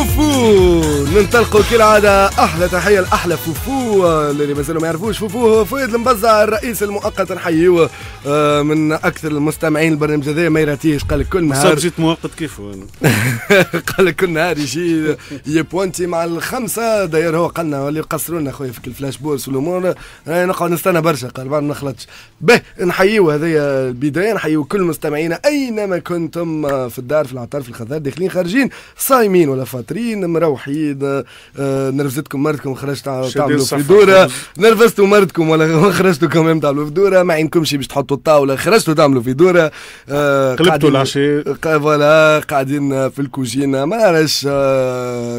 فوفو ننطلقوا كالعادة أحلى تحية لأحلى فوفو اللي مازالوا ما يعرفوش فوفو هو فؤاد المبزع الرئيس المؤقت نحيوه آه، من أكثر المستمعين البرنامج هذايا ما يراتيش قال كل نهار جيت مؤقت كيف قال كل نهار يجي يبوانتي مع الخمسة داير هو قالنا اللي يقصروا لنا خويا في الفلاش بورس والأمور آه، نقعد نستنى برشا قال ما نخلطش به نحيوه هذايا البداية نحيو كل مستمعينا أينما كنتم آه، في الدار في العطار في الخضار داخلين خارجين صايمين ولا فاتحين خاطرين مروحين آه، نرفزتكم مرتكم خرجتوا تعملوا في دوره نرفزتوا مرتكم ولا خرجتوا كمان تعملوا في دوره ما عينكمش باش تحطوا الطاوله خرجتوا تعملوا في دوره آه، قلبتوا العشاء فوالا قاعدين في الكوجينه ما نعرفش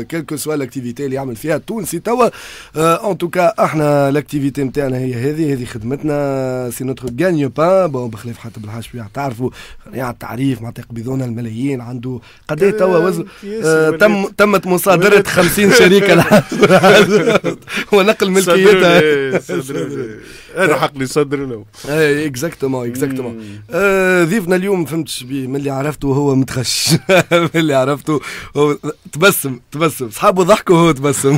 كيلكو سوا لاكتيفيتي اللي يعمل فيها التونسي توا ان آه، توكا احنا لاكتيفيتي نتاعنا هي هذه هذه خدمتنا سي نوتخ غانيو بان بون بخلاف حتى بالحاج تعرفوا يعني التعريف معناتها يقبضون الملايين عنده قد ايه توا وزن تم تمت مصادرة 50 شريكة ونقل ملكيتها انا حق لي صدرنا اي اكزاكتومون اكزاكتومون ضيفنا اليوم فهمت بيه من اللي عرفته هو متخش من اللي عرفته هو تبسم تبسم صحابه ضحكوا هو تبسم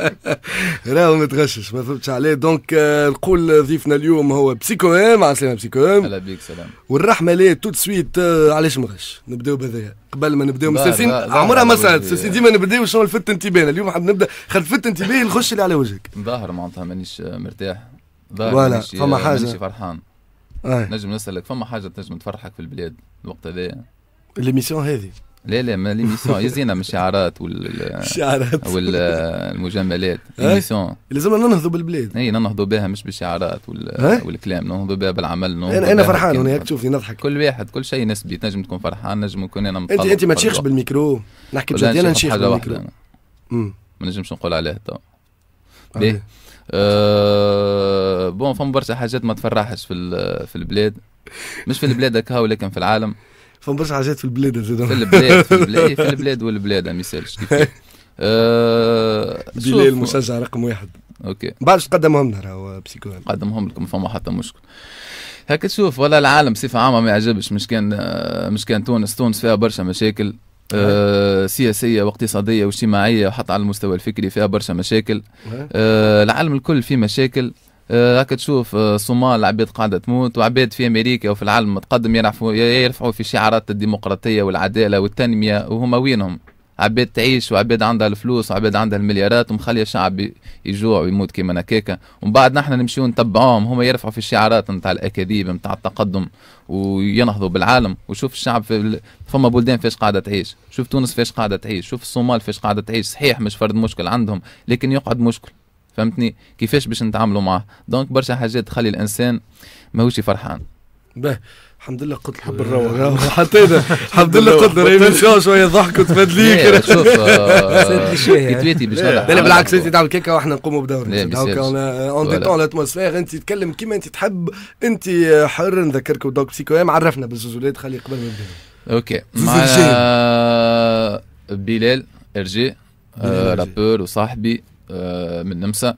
راهو متغشش ما فهمتش عليه دونك آه، نقول ضيفنا اليوم هو بسيكو ام مع السلامه بسيكو ام هلا بيك سلام والرحمه ليه تو سويت آه، علاش مغش نبداو بهذايا قبل ما نبداو مستانسين عمرها ما صارت مستانسين ديما نبداو شنو لفت انتباهنا اليوم حاب نبدا خاطر في التنتباه اللي على وجهك ظاهر معناتها مانيش مرتاح ظاهر فما حاجه مانيش فرحان آه. نجم نسالك فما حاجه تنجم تفرحك في البلاد الوقت هذايا ليميسيون هذه لا لا ما ليميسيون يزينا من الشعارات وال الشعارات والمجاملات ليميسيون آه. لازمنا ننهضوا بالبلاد اي ننهضوا بها مش بالشعارات وال... والكلام ننهضوا بها بالعمل انا, أنا فرحان هناك تشوفني نضحك كل واحد كل شيء نسبي تنجم تكون فرحان نجم نكون انا انت انت ما تشيخش بالميكرو نحكي بجد انا نشيخ بالميكرو ما نجمش نقول عليها تو ليه؟ آه، بون فما برشا حاجات ما تفرحش في في البلاد مش في البلاد هكا ولكن في العالم فما برشا حاجات في البلاد زاد في البلاد في البلاد في البلاد والبلاد ما يسالش أه بلال مشجع رقم واحد اوكي بعدش تقدمهم لنا هو بسيكو قدمهم لكم فما حتى مشكل هكا تشوف ولا العالم بصفه عامه ما يعجبش مش كان آه، مش كان تونس تونس فيها برشا مشاكل أه. آه سياسيه واقتصاديه واجتماعيه وحتى على المستوى الفكري فيها برشا مشاكل آه, آه، العالم الكل فيه مشاكل آه، راك تشوف الصومال آه، عبيد قاعده تموت وعباد في امريكا وفي العالم متقدم يرفعوا يرفعوا في شعارات الديمقراطيه والعداله والتنميه وهما وينهم عباد تعيش وعباد عندها الفلوس وعباد عندها المليارات ومخليه الشعب يجوع ويموت كيما هكاكا ومن بعد نحن نمشيو نتبعوهم هما يرفعوا في الشعارات نتاع الاكاذيب نتاع التقدم وينهضوا بالعالم وشوف الشعب في فما بلدان فاش قاعده تعيش شوف تونس فاش قاعده تعيش شوف الصومال فاش قاعده تعيش صحيح مش فرد مشكل عندهم لكن يقعد مشكل فهمتني كيفاش باش نتعاملوا معاه دونك برشا حاجات تخلي الانسان ماهوش فرحان به الحمد لله قلت حب نروح حطينا الحمد لله قلت ايميسيون شويه ضحك وتبدليك شوف آه، لا بالعكس انت تعمل كيكه واحنا نقوموا بدورنا اون ديتون لاتموسفير انت تتكلم كيما انت تحب انت حر نذكرك دونك بسيكو عرفنا بزوز ولاد خلي قبل ما نبدا اوكي مع آه، بلال ارجي رابور وصاحبي آه، من نمسا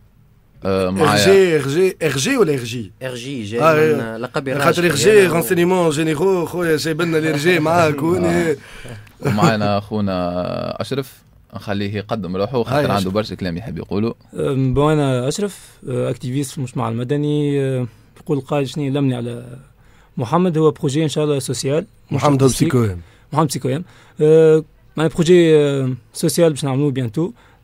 آه، معايا ارجي ارجي ولا ارجي؟ ارجي جاي آه من إيه. لقب خاطر ارجي رونسينيمون جينيرو خويا جايب لنا الارجي معاك آه. ومعنا اخونا اشرف نخليه يقدم روحه خاطر عنده برشا كلام يحب يقوله بون انا اشرف اكتيفيست في المجتمع المدني يقول قائد شنو يلمني على محمد هو بروجي ان شاء الله سوسيال محمد سيكويم محمد سيكويم معناها بروجي سوسيال باش نعملوه بيانتو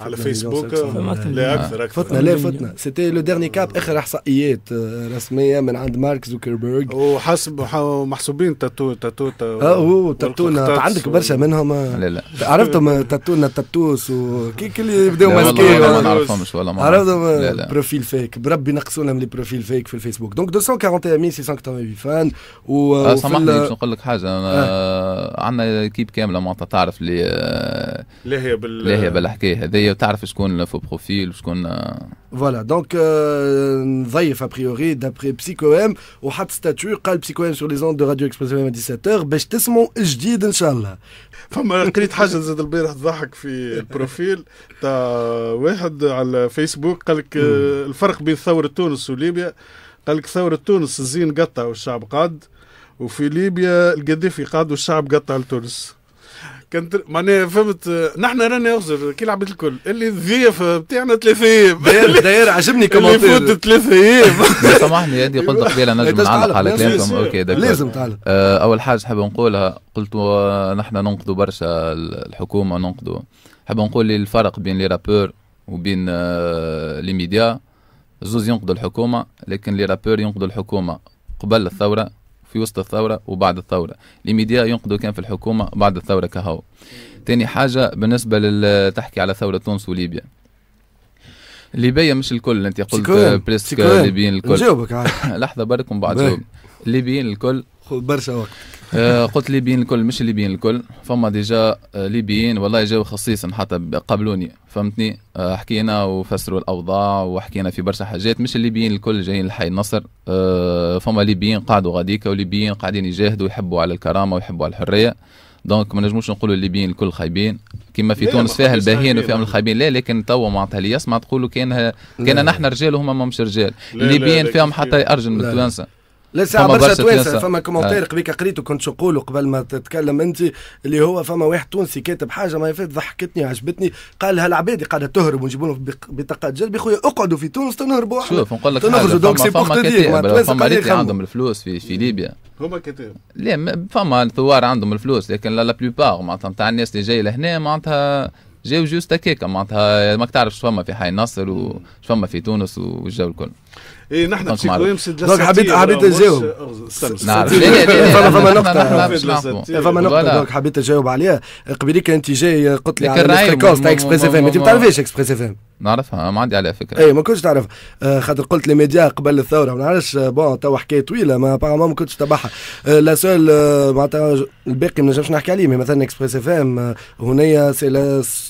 على فيسبوك آه، آه، لا اكثر اكثر فتنا لا فتنا سيتي لو ديرني كاب اخر احصائيات آه، رسميه من عند مارك زوكربيرج وحسب محسوبين تاتو تاتو اه تاتونا عندك برشا منهم لا لا عرفتهم تاتونا تاتوس وكي كل يبداو ماسكين ما نعرفهمش ولا ما عرفتهم بروفيل فيك بربي نقصونا من لي بروفيل فيك في الفيسبوك دونك 241 688 فان و سامحني باش نقول لك حاجه عندنا كيب كامله معناتها تعرف اللي لاهيه بالحكايه هذه الشخصيه وتعرف شكون في بروفيل وشكون فوالا دونك نضيف ابريوري دابري بسيكو ام وحط ستاتيو قال بسيكو ام سور لي زون دو راديو اكسبريس 17 باش تسمعوا جديد ان شاء الله فما قريت حاجه زاد البارح تضحك في البروفيل تاع واحد على فيسبوك قال لك آه، الفرق بين ثوره تونس وليبيا قال لك ثوره تونس الزين قطع والشعب قاد وفي ليبيا القذافي قاد والشعب قطع لتونس كنت معناها فهمت نحن رانا اخزر كي لعبت الكل اللي ضيف بتاعنا ثلاث ايام داير عجبني كمان اللي فوت ثلاث ايام سامحني هذه قلت أيوة. قبيله نجم نعلق على كلامكم اوكي دكتور. لازم تعلق آه، اول حاجه حاب نقولها قلت نحن ننقدوا برشا الحكومه ننقدوا حاب نقول الفرق بين لي رابور وبين آه، لي ميديا زوز ينقدوا الحكومه لكن لي رابور ينقدوا الحكومه قبل الثوره في وسط الثوره وبعد الثوره الميديا ينقدوا كان في الحكومه بعد الثوره كهو تاني حاجه بالنسبه لتحكي على ثوره تونس وليبيا ليبيا مش الكل انت قلت بريسك ليبيين الكل نجاوبك لحظه برك ومن بعد جاوب الليبيين الكل خذ برشا وقت آه، قلت ليبيين الكل مش ليبيين الكل فما ديجا آه، ليبيين والله جاو خصيصا حتى قابلوني فهمتني آه، حكينا وفسروا الاوضاع وحكينا في برشا حاجات مش الليبيين الكل جايين لحي النصر فما ليبيين قعدوا غاديكا وليبيين قاعدين يجاهدوا ويحبوا على الكرامه ويحبوا على الحريه دونك ما نجموش نقولوا الليبيين الكل خايبين كما في تونس فيها الباهين وفيها الخايبين لا لكن توا معناتها لي يسمع تقولوا كان كان نحن رجال وهما مش رجال الليبيين فيهم حتى ارجل من التوانسه لا ساعة برشا تواسع فما كومنتير قبيك قريته كنت نقوله قبل ما تتكلم انت اللي هو فما واحد تونسي كاتب حاجة ما فات ضحكتني عجبتني قال هالعبادي قاعدة تهرب ونجيبوا لهم بطاقات جلب خويا اقعدوا في تونس تنهربوا احنا شوف نقول لك تنخرجوا دونك سي بوغ دير فما اللي عندهم الفلوس في في ليبيا هما كتاب لا فما ثوار عندهم الفلوس لكن لا بلوبار معناتها نتاع الناس اللي جايه لهنا معناتها جاو جوست هكاك معناتها ماك تعرف شو فما في حي نصر وش فما في تونس والجو الكل ايه نحن دونك حبيت حبيت نجاوب نعرف فما نقطة فما نقطة دونك حبيت نجاوب عليها قبيليك انت جاي قلت لي على الفريكونس تاع اكسبريس اف ام انت ما تعرفيش اكسبريس اف ام نعرفها ما عندي عليها فكره اي ما كنتش تعرف آه، خاطر قلت لي ميديا قبل الثوره ما نعرفش آه، بون توا حكايه طويله ما ما كنتش تبعها آه، لا سول معناتها الباقي ما نجمش نحكي عليه مثلا اكسبريس اف ام هنايا سي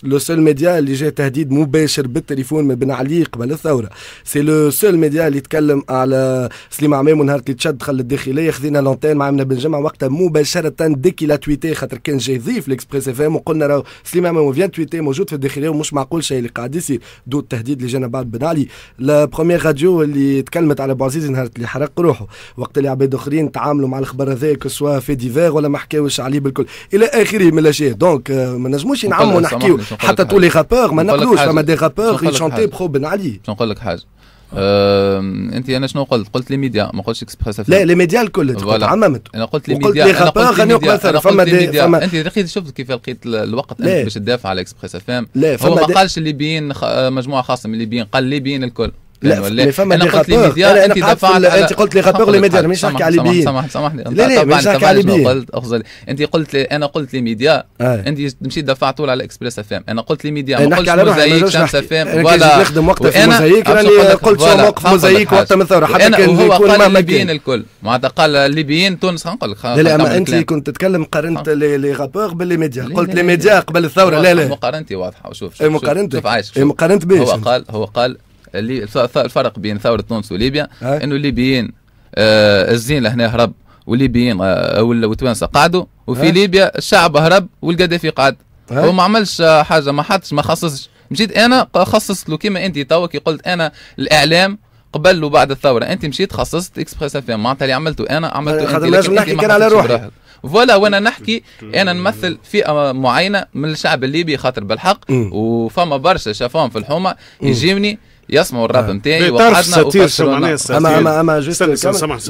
لو سول ميديا اللي جاء تهديد مباشر بالتليفون من بن علي قبل الثوره سي لو سول ميديا اللي يتكلم على سليم عمام نهار اللي تشد خل الداخليه خذينا لونتين مع عمنا بن جمعه وقتها مباشره ديكي لا تويتي خاطر كان جاي ضيف ليكسبريس اف ام وقلنا راه سليم عمام فيان تويتي موجود في الداخليه ومش معقول شيء اللي قاعد يصير دو التهديد اللي جانا بعد بن علي لا بروميير راديو اللي تكلمت على بوعزيز نهار اللي حرق روحه وقت اللي عباد اخرين تعاملوا مع الخبر هذاك سوا في ديفير ولا ما حكاوش عليه بالكل الى اخره من الاشياء دونك euh, ما نجموش نعموا نحكيو حتى تولي لي رابور ما نقلوش فما دي رابور يشونتي بخو بن علي باش نقول لك حاجه انت انا شنو قلت؟ قلت لي ميديا ما قلتش اكسبريس لا لي ميديا الكل عممت انا قلت لي ميديا لي غابار غنيو مثلا فما فما انت لقيت شفت كيف لقيت الوقت باش تدافع على اكسبريس اف ام هو ما قالش الليبيين مجموعه خاصه من الليبيين قال الليبيين الكل لا يعني فما انا قلت لي ميديا انت دفعت انت قلت لي غابور لي ميديا انا مانيش نحكي على ليبيين سامحني سامحني لا لا مانيش نحكي على ليبيين قلت انت قلت لي انا قلت لي ميديا انت مشيت دفعت طول على اكسبريس اف ام انا قلت لي ميديا ما قلتش موزايك شمس اف ام ولا نخدم وقتها في موزايك انا يعني قلت شو موقف موزايك وقتها من الثوره حتى كان هو قال الليبيين الكل معناتها قال الليبيين تونس نقول لك لا لا اما انت كنت تتكلم قارنت لي غابور باللي ميديا قلت لي ميديا قبل الثوره لا لا مقارنتي واضحه وشوف شوف مقارنتي شوف عايش مقارنت هو قال هو قال اللي الفرق بين ثوره تونس وليبيا انه الليبيين آه الزين لهنا هرب والليبيين آه والتوانسه قعدوا وفي ليبيا الشعب هرب والقذافي قعد هو ما عملش حاجه ما حطش ما خصصش مشيت انا خصصت له كيما انت تو كي قلت انا الاعلام قبل وبعد الثوره انت مشيت خصصت اكسبريس اف ام معناتها اللي عملته انا عملته انت لازم نحكي كان على روحي فوالا وانا نحكي انا نمثل فئه معينه من الشعب الليبي خاطر بالحق وفما برشا شافوهم في الحومه يجيوني يسمعوا الراب نتاعي آه. وقعدنا ساتير شو معناها اما اما اما جست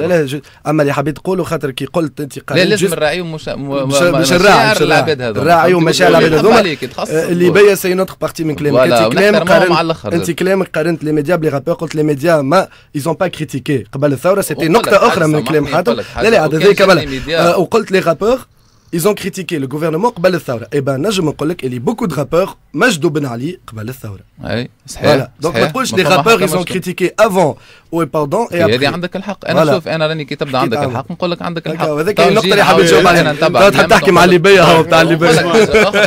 لا لا اما اللي حبيت تقوله خاطر كي قلت انت قليل لا لازم الراعي مش مش الراعي العباد هذوما الراعي ومشاعر العباد هذوما اللي بيا سي نوتر بارتي من كلامك انت كلامك انت كلامك قارنت لي ميديا بلي رابور قلت لي ميديا ما ايزون با كريتيكي قبل الثوره سيتي نقطه اخرى من كلام حاتم لا لا هذاك آه، وقلت لي رابور ils ont critiqué le gouvernement قبل الثورة et ben نجم نقول لك اللي beaucoup de rappeurs مجدوا بن علي قبل الثورة اي صحيح voilà. donc ما تقولش les rappeurs ils ont critiqué avant ou pendant et après هذه عندك الحق انا شوف انا راني كي تبدا عندك الحق نقول لك عندك الحق هذاك النقطة اللي حبيت نجاوب عليها تحب تحكي مع الليبية هو تاع الليبية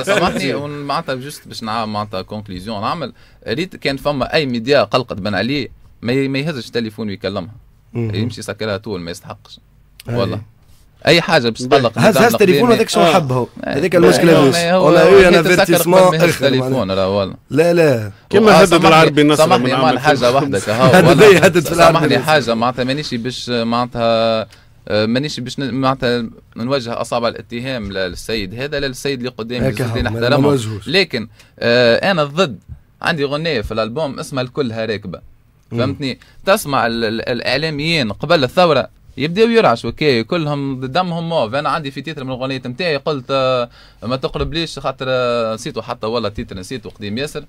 سامحني معناتها جست باش معناتها كونكليزيون نعمل ريت كان فما اي ميديا قلقت بن علي ما يهزش التليفون ويكلمها يمشي يسكرها طول ما يستحقش والله اي حاجه باش تطلق هز هز تليفون هذاك شو آه. حب إيه. هو هذاك المشكله ولا هو انا فيرتيسمون اخر لا لا كما هدد العربي نصر سامحني معنى حاجه واحده هدد في العربي سامحني حاجه معناتها آه، مانيش باش معناتها مانيش باش معناتها نوجه اصابع الاتهام للسيد هذا للسيد اللي قدامي اللي نحترمه لكن آه، انا ضد عندي غنية في الالبوم اسمها الكلها راكبه فهمتني تسمع الاعلاميين قبل الثوره يبداو يرعشوا كي كلهم دمهم موف انا عندي في تيتر من الاغنيات نتاعي قلت آه، ما تقربليش خاطر آه، نسيتو حتى والله تيتر نسيتو قديم ياسر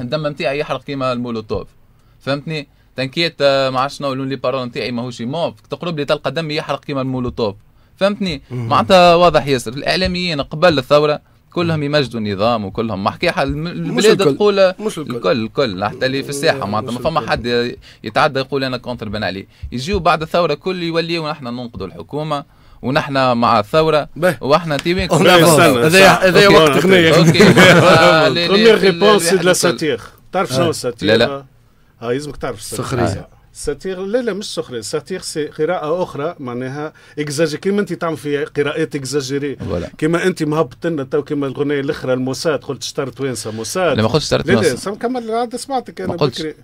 الدم نتاعي يحرق كيما المولوتوف فهمتني تنكيت آه، ما عادش شنو لون لي بارول نتاعي ماهوش موف تقرب لي تلقى دمي يحرق كيما المولوتوف فهمتني معناتها واضح ياسر الاعلاميين قبل الثوره كلهم يمجدوا النظام وكلهم ما محكي البلاد تقول مش الكل الكل حتى اللي في الساحه معناتها ما فما حد يتعدى يقول انا كونتر بن علي يجيو بعد الثوره كل يوليو ونحن ننقذوا الحكومه ونحن مع الثوره واحنا تيمين نعم، هذا هذا وقت غنيه ريبونس دو لا ساتير تعرف شنو الساتير؟ آه. لا لا اه, آه، يلزمك تعرف السخريه ساتير لا لا مش سخرية ساتير سي قراءة أخرى معناها إكزاجي كيما أنت تعمل فيها قراءات إكزاجيري كيما أنت مهبط لنا تو كيما الأغنية الأخرى الموساد قلت شطار توانسة موساد لا ما قلتش شطار وينسى لا لا عاد سمعتك أنا قلت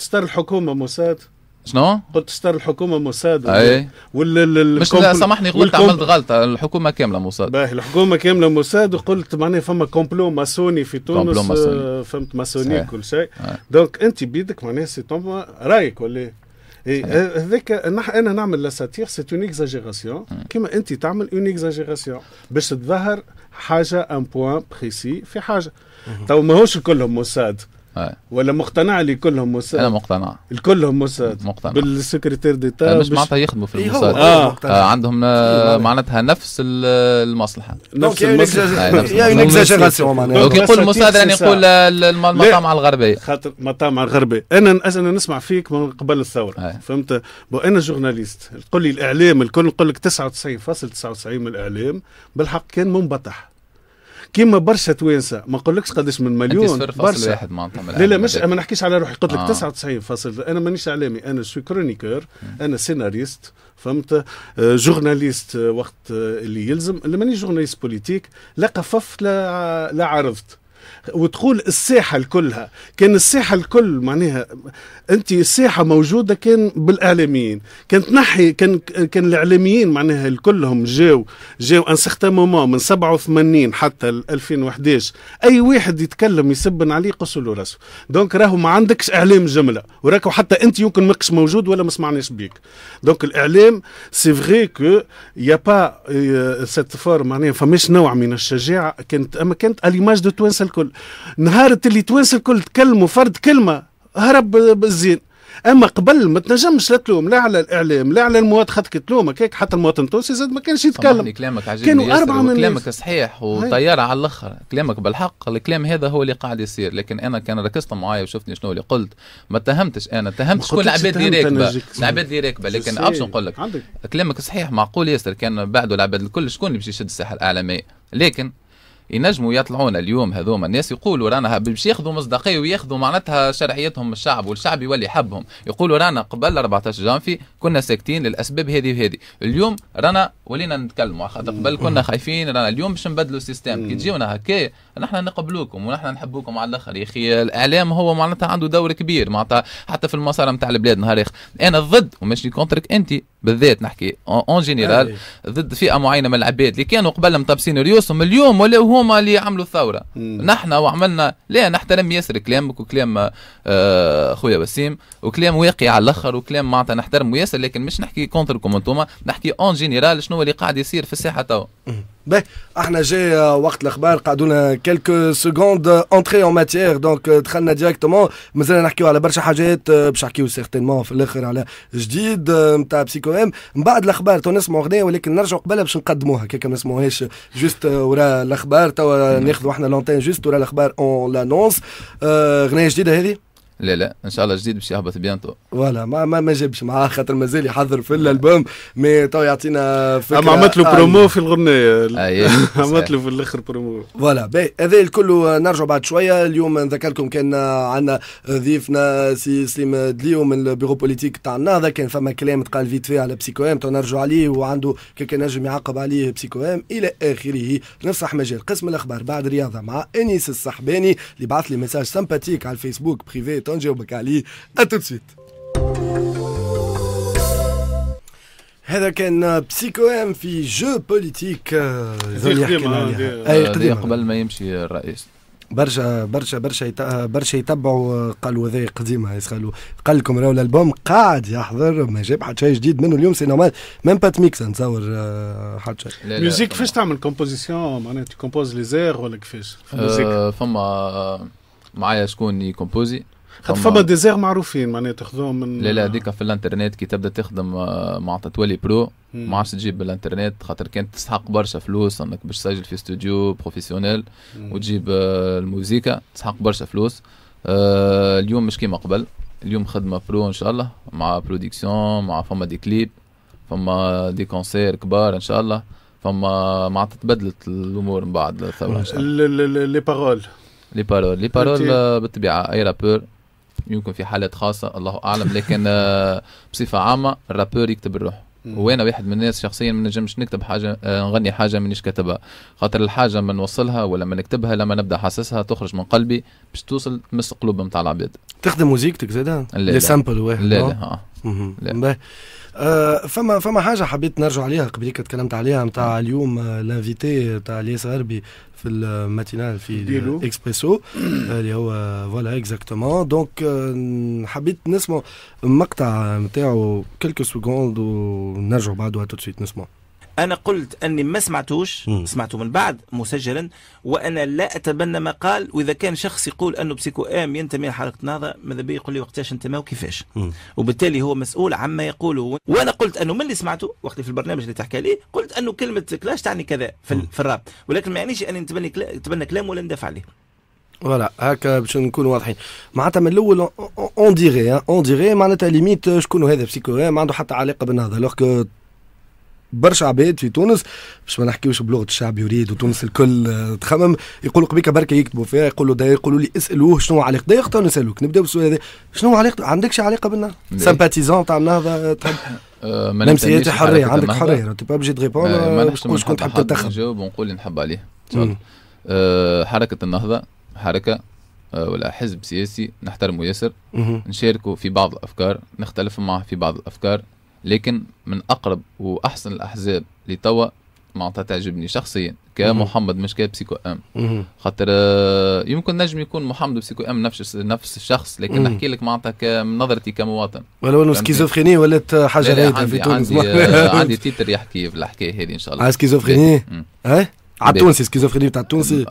شطار الحكومة موساد شنو؟ قلت اشترى الحكومه موساد اي وال مش لا سامحني قلت عملت غلطه الحكومه كامله موساد باهي الحكومه كامله موساد وقلت معناها فما كومبلو ماسوني في تونس ماسوني. آه، فهمت ماسوني كل شيء آه. دونك انت بيدك معناها سي رايك ولا إيه؟ إيه، آه، هذاك انا نعمل لاساتير سي اون اكزاجيراسيون كيما انت تعمل اون اكزاجيراسيون باش تظهر حاجه ان بوان بريسي في حاجه تو ماهوش كلهم موساد ولا مقتنع اللي كلهم مساء انا مقتنع الكلهم مساء مقتنع بالسكرتير ديتا يعني مش, معناتها يخدموا في إيه، المساء آه. آه عندهم آه، إيه، معناتها نفس المصلحه نفس المصلحه كي يقول المساء يعني نقول آه، المطامع الغربيه خاطر المطامع الغربيه انا انا نسمع فيك من قبل الثوره فهمت انا جورناليست تقول لي الاعلام الكل نقول لك 99.99 من الاعلام بالحق كان منبطح كيما برشا توانسه ما نقولكش قداش من مليون برشا واحد لا لا مش ما نحكيش على روحي قلت لك 99 آه. فاصل انا مانيش اعلامي انا سوي كرونيكور انا سيناريست فهمت آه، جورناليست آه، وقت اللي يلزم اللي مانيش جورناليست بوليتيك لا قففت لا لا عرضت وتقول الساحه الكلها كان الساحه الكل معناها انت الساحه موجوده كان بالاعلاميين كان تنحي كان كان الاعلاميين معناها كلهم جاو جاو ان سيغتان مومون من 87 حتى 2011 اي واحد يتكلم يسبن عليه قصوا له راسه دونك راهو ما عندكش اعلام جمله وراكو حتى انت يمكن ماكش موجود ولا ما سمعناش بيك دونك الاعلام سي فغي كو يا با سيت فور معناها فماش نوع من الشجاعه كانت اما كانت اليماج دو توانسه الكل نهار اللي توانسه الكل تكلموا فرد كلمه هرب بالزين اما قبل ما تنجمش لا تلوم لا على الاعلام لا على المواطن خاطر تلوم هكاك حتى المواطن التونسي زاد ما كانش يتكلم كلامك كانوا اربعه من كلامك صحيح وطياره على الاخر كلامك بالحق الكلام هذا هو اللي قاعد يصير لكن انا كان ركزت معايا وشفتني شنو اللي قلت ما اتهمتش انا اتهمت شكون العباد اللي راكبه العباد اللي راكبه لكن عرفت نقول لك كلامك صحيح معقول ياسر كان بعده العباد الكل شكون اللي باش يشد الساحه الاعلاميه لكن ينجموا يطلعون اليوم هذوما الناس يقولوا رانا باش ياخذوا مصداقيه وياخذوا معناتها شرعيتهم الشعب والشعب يولي يحبهم يقولوا رانا قبل 14 جانفي كنا ساكتين للاسباب هذه وهذه اليوم رانا ولينا نتكلموا خاطر قبل كنا خايفين رانا اليوم باش نبدلوا السيستم كي تجيونا هكا نحن نقبلوكم ونحن نحبوكم على الاخر يا اخي الاعلام هو معناتها عنده دور كبير معناتها حتى في المسار نتاع البلاد نهار اخر انا ضد وماشي كونترك انت بالذات نحكي اون جينيرال ضد فئه معينه من العباد اللي كانوا قبل مطبسين ريوسهم اليوم ولا هما اللي عملوا الثوره نحن وعملنا لا نحترم ياسر كلامك وكلام آه، خويا وسيم وكلام واقعي على الاخر وكلام معناتها نحترمه ياسر لكن مش نحكي كونتركم انتوما نحكي اون جينيرال شنو اللي قاعد يصير في الساحه توا Ben, j'ai وقت الاخبار قعدوا لنا quelques secondes euh, entrée en matière donc دخلنا ديريكتومون مازال نحكيو على برشا حاجات باش نحكيو سيغتينمون في الاخر على جديد نتاع بسيكو ام من بعد الاخبار تو نسمعوا غنيه ولكن نرجعوا قبلها باش نقدموها كيكا ما نسمعوهاش جوست ورا الاخبار توا ناخذوا احنا لونتين جوست ورا الاخبار اون لانونس غنيه جديده هذه لا لا ان شاء الله جديد باش يهبط بيانتو فوالا ما ما, ما جابش معاه خاطر مازال يحضر في الالبوم مي تو يعطينا فكره اما عملت له برومو في الغنيه آه، إيه، عملت له في الاخر برومو فوالا باهي هذا الكل نرجع بعد شويه اليوم نذكركم كان عندنا ضيفنا سي سليم دليو من البيرو بوليتيك تاع النهضه كان فما كلام تقال فيت فيه على بسيكو ام تو نرجع عليه وعنده كان نجم يعاقب عليه بسيكو ام الى اخره نفسح مجال قسم الاخبار بعد رياضه مع انيس الصحباني اللي بعث لي ميساج سمباتيك على الفيسبوك بريفي بتاعته نجاوبك عليه اتو سويت هذا كان بسيكو ام في جو بوليتيك آه، اي آه، قبل ما يمشي الرئيس برشا برشا برشا برشا يتبعوا آه، قالوا هذا قديمة قالوا قال لكم راهو الالبوم قاعد يحضر ما جاب حتى شيء جديد منه اليوم سي نورمال ميم با تميكس نتصور حتى شيء ميوزيك كيفاش تعمل كومبوزيسيون معناها تكومبوز لي زير ولا كيفاش فما معايا شكون يكومبوزي خد فما ديزير معروفين معناها تاخذوهم من لا لا هذيك في الانترنت كي تبدا تخدم آه، مع تولي برو ما عادش تجيب بالانترنت خاطر كانت تسحق برشا فلوس انك باش تسجل في استوديو بروفيسيونيل وتجيب آه، الموزيكا تسحق برشا فلوس آه، اليوم مش كيما قبل اليوم خدمه برو ان شاء الله مع برودكسيون مع فما دي كليب فما دي كونسير كبار ان شاء الله فما معناتها تبدلت الامور من بعد الثوره ان شاء الله لي بارول لي بارول لي بارول بالطبيعه اي رابور يمكن في حالات خاصه الله اعلم لكن آه، بصفه عامه الرابور يكتب الروح وانا واحد من الناس شخصيا ما نجمش نكتب حاجه آه، نغني حاجه مانيش كاتبها خاطر الحاجه ما نوصلها ولا ما نكتبها لما نبدا حاسسها تخرج من قلبي باش توصل تمس قلوب نتاع العباد تخدم موزيكتك زادها؟ لا لا لا, سامبل لا آه. لا, لا. لا. آه، فما فما حاجه حبيت نرجع عليها قبل كنت تكلمت عليها نتاع نعم. اليوم لانفيتي آه، نتاع الياس غربي في الماتينال في اكسبريسو اللي هو فوالا اكزاكتومون دونك حبيت نسمع مقطع نتاعو كيلكو سكوند ونرجعوا بعدها تو سويت نسمعو أنا قلت أني ما سمعتوش م. سمعته من بعد مسجلا وأنا لا أتبنى ما قال وإذا كان شخص يقول أنه بسيكو آم ينتمي لحركة النهضه ماذا بي يقول لي وقتاش انتمى وكيفاش وبالتالي هو مسؤول عما يقوله وأنا قلت أنه من اللي سمعته وقت في البرنامج اللي تحكي عليه قلت أنه كلمة كلاش تعني كذا في, م. في الراب ولكن ما يعنيش أني نتبنى كلام ولا ندافع عليه فوالا هكا باش نكونوا واضحين معناتها من الاول اون ديغي اون ديغي معناتها ليميت شكون هذا بسيكو ما عنده حتى علاقه بالنهضه لوغ برشا عباد في تونس باش ما نحكيوش بلغه الشعب يريد وتونس الكل آه، تخمم يقولوا قبيك بركه يكتبوا فيها يقولوا ده يقولوا لي اسالوه شنو علاقته دا يختاروا نسالوك نبدا بالسؤال هذا شنو علاقته عندك شي علاقه بالنهضه سامباتيزون نعم. تاع النهضه تحب آه، ما نمشيش حريه عندك حريه تبقى بجي تغيبون واش كنت تحب تنتخب نجاوب ونقول اللي نحب عليه آه، حركه النهضه حركه ولا حزب سياسي نحترمه ياسر نشاركه في بعض الافكار نختلف معه في بعض الافكار لكن من اقرب واحسن الاحزاب اللي توا معناتها تعجبني شخصيا كمحمد مش كبسيكو ام خاطر آه، يمكن نجم يكون محمد بسيكو ام نفس نفس الشخص لكن نحكي لك معناتها كنظرتي كمواطن ولو انه سكيزوفريني ولات حاجه رايده في تونس عندي, آه، عندي تيتر يحكي في الحكايه هذه ان شاء الله سكيزوفريني إيه؟ اه على التونسي سكيزوفريني بتاع التونسي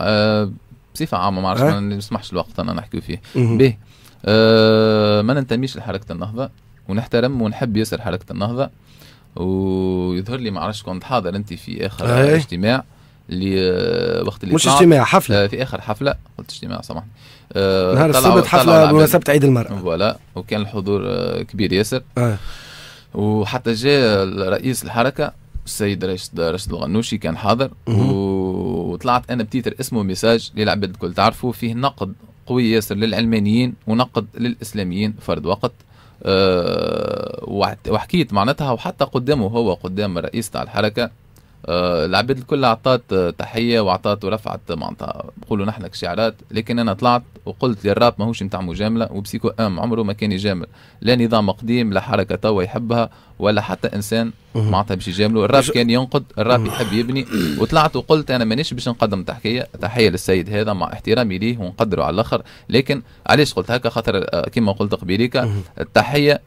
بصفه عامه ما عرفتش إيه؟ ما نسمحش الوقت انا نحكي فيه به أه ما ننتميش لحركه النهضه ونحترم ونحب ياسر حركه النهضه ويظهر لي ما عرفش كنت حاضر انت في اخر أيه. اجتماع اللي وقت اللي مش اجتماع حفله آه، في اخر حفله قلت اجتماع سامحني آه، نهار السبت حفله بمناسبه عيد المراه فوالا وكان الحضور آه، كبير ياسر أيه. وحتى جاء رئيس الحركه السيد رشد رشد الغنوشي كان حاضر وطلعت انا بتيتر اسمه ميساج للعباد الكل تعرفوا فيه نقد قوي ياسر للعلمانيين ونقد للاسلاميين فرد وقت آه، وحكيت معناتها وحتى قدامه هو قدام رئيس الحركه آه، العباد الكل عطات آه، تحيه وعطات ورفعت معناتها نقولوا نحن كشعارات لكن انا طلعت وقلت للراب ماهوش نتاع مجامله وبسيكو ام عمره ما كان يجامل لا نظام قديم لا حركه توا يحبها ولا حتى انسان معناتها باش يجامله الراب كان ينقد الراب يحب يبني وطلعت وقلت انا مانيش باش نقدم تحكيه تحيه للسيد هذا مع احترامي ليه ونقدره على الاخر لكن علاش قلت هكا خاطر آه، كما قلت قبيليكا التحيه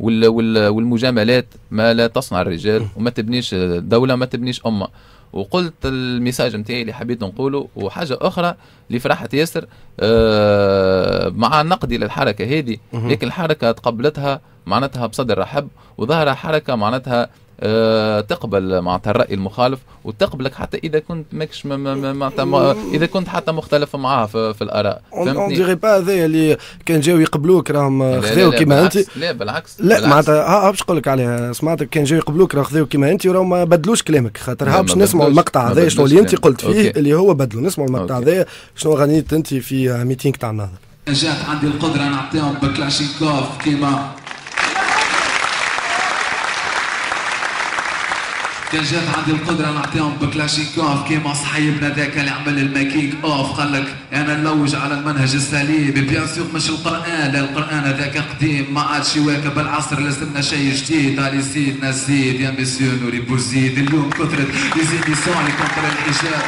والمجاملات ما لا تصنع الرجال وما تبنيش دوله ما تبنيش امه وقلت الميساج نتاعي اللي حبيت نقوله وحاجه اخرى اللي فرحت ياسر آه، مع نقدي للحركه هذه لكن الحركه تقبلتها معناتها بصدر رحب وظهر حركه معناتها آه، تقبل معناتها الراي المخالف وتقبلك حتى اذا كنت ماكش معناتها اذا كنت حتى مختلف معاه في, في الاراء فهمتني ديغي با هذايا اللي كان جاو يقبلوك راهم خذاو كيما انت لا بالعكس لا معناتها ها باش نقول لك عليها سمعتك كان جاو يقبلوك راهم خذاو كيما انت وراهم ما بدلوش كلامك خاطر ها باش نسمعوا المقطع هذايا شنو اللي انت قلت فيه اللي هو بدلوا نسمعوا المقطع هذايا شنو غنيت انت في ميتينغ تاع النهضه جات عندي القدره نعطيهم بكلاشينكوف كيما كان جات عندي القدرة نعطيهم بكلاشينكوف كيما صحيبنا ذاك اللي عمل الماكينغ اوف قال لك انا نلوج على المنهج السليم بيان سيغ مش القران لا القران هذاك قديم ما عادش يواكب العصر لازمنا شيء جديد علي سيدنا الزيد يا مسيو نوري بوزيد اليوم كثرة يزيد يسوني اللي الحجاب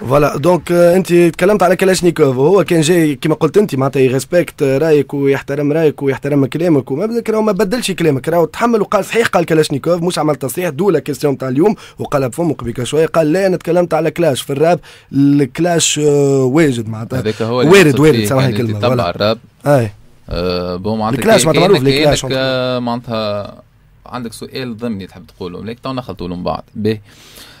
فوالا دونك euh, انت تكلمت على كلاشنيكوف وهو كان جاي كما قلت انت معناتها يريسبكت رايك ويحترم رايك ويحترم كلامك وما راهو ما بدلش كلامك راهو تحمل وقال صحيح قال كلاشنيكوف مش عمل تصحيح دولا كيستيون تاع اليوم وقلب فمه بك شويه قال لا انا تكلمت على كلاش في الراب الكلاش آه، واجد معناتها هذاك هو وارد وارد سامحني يعني كلمه تبع الراب اي آه. آه، بو معناتها الكلاش معناتها معروف الكلاش معناتها عندك سؤال ضمني تحب تقوله لكن تو نخلطوا لهم بعض باهي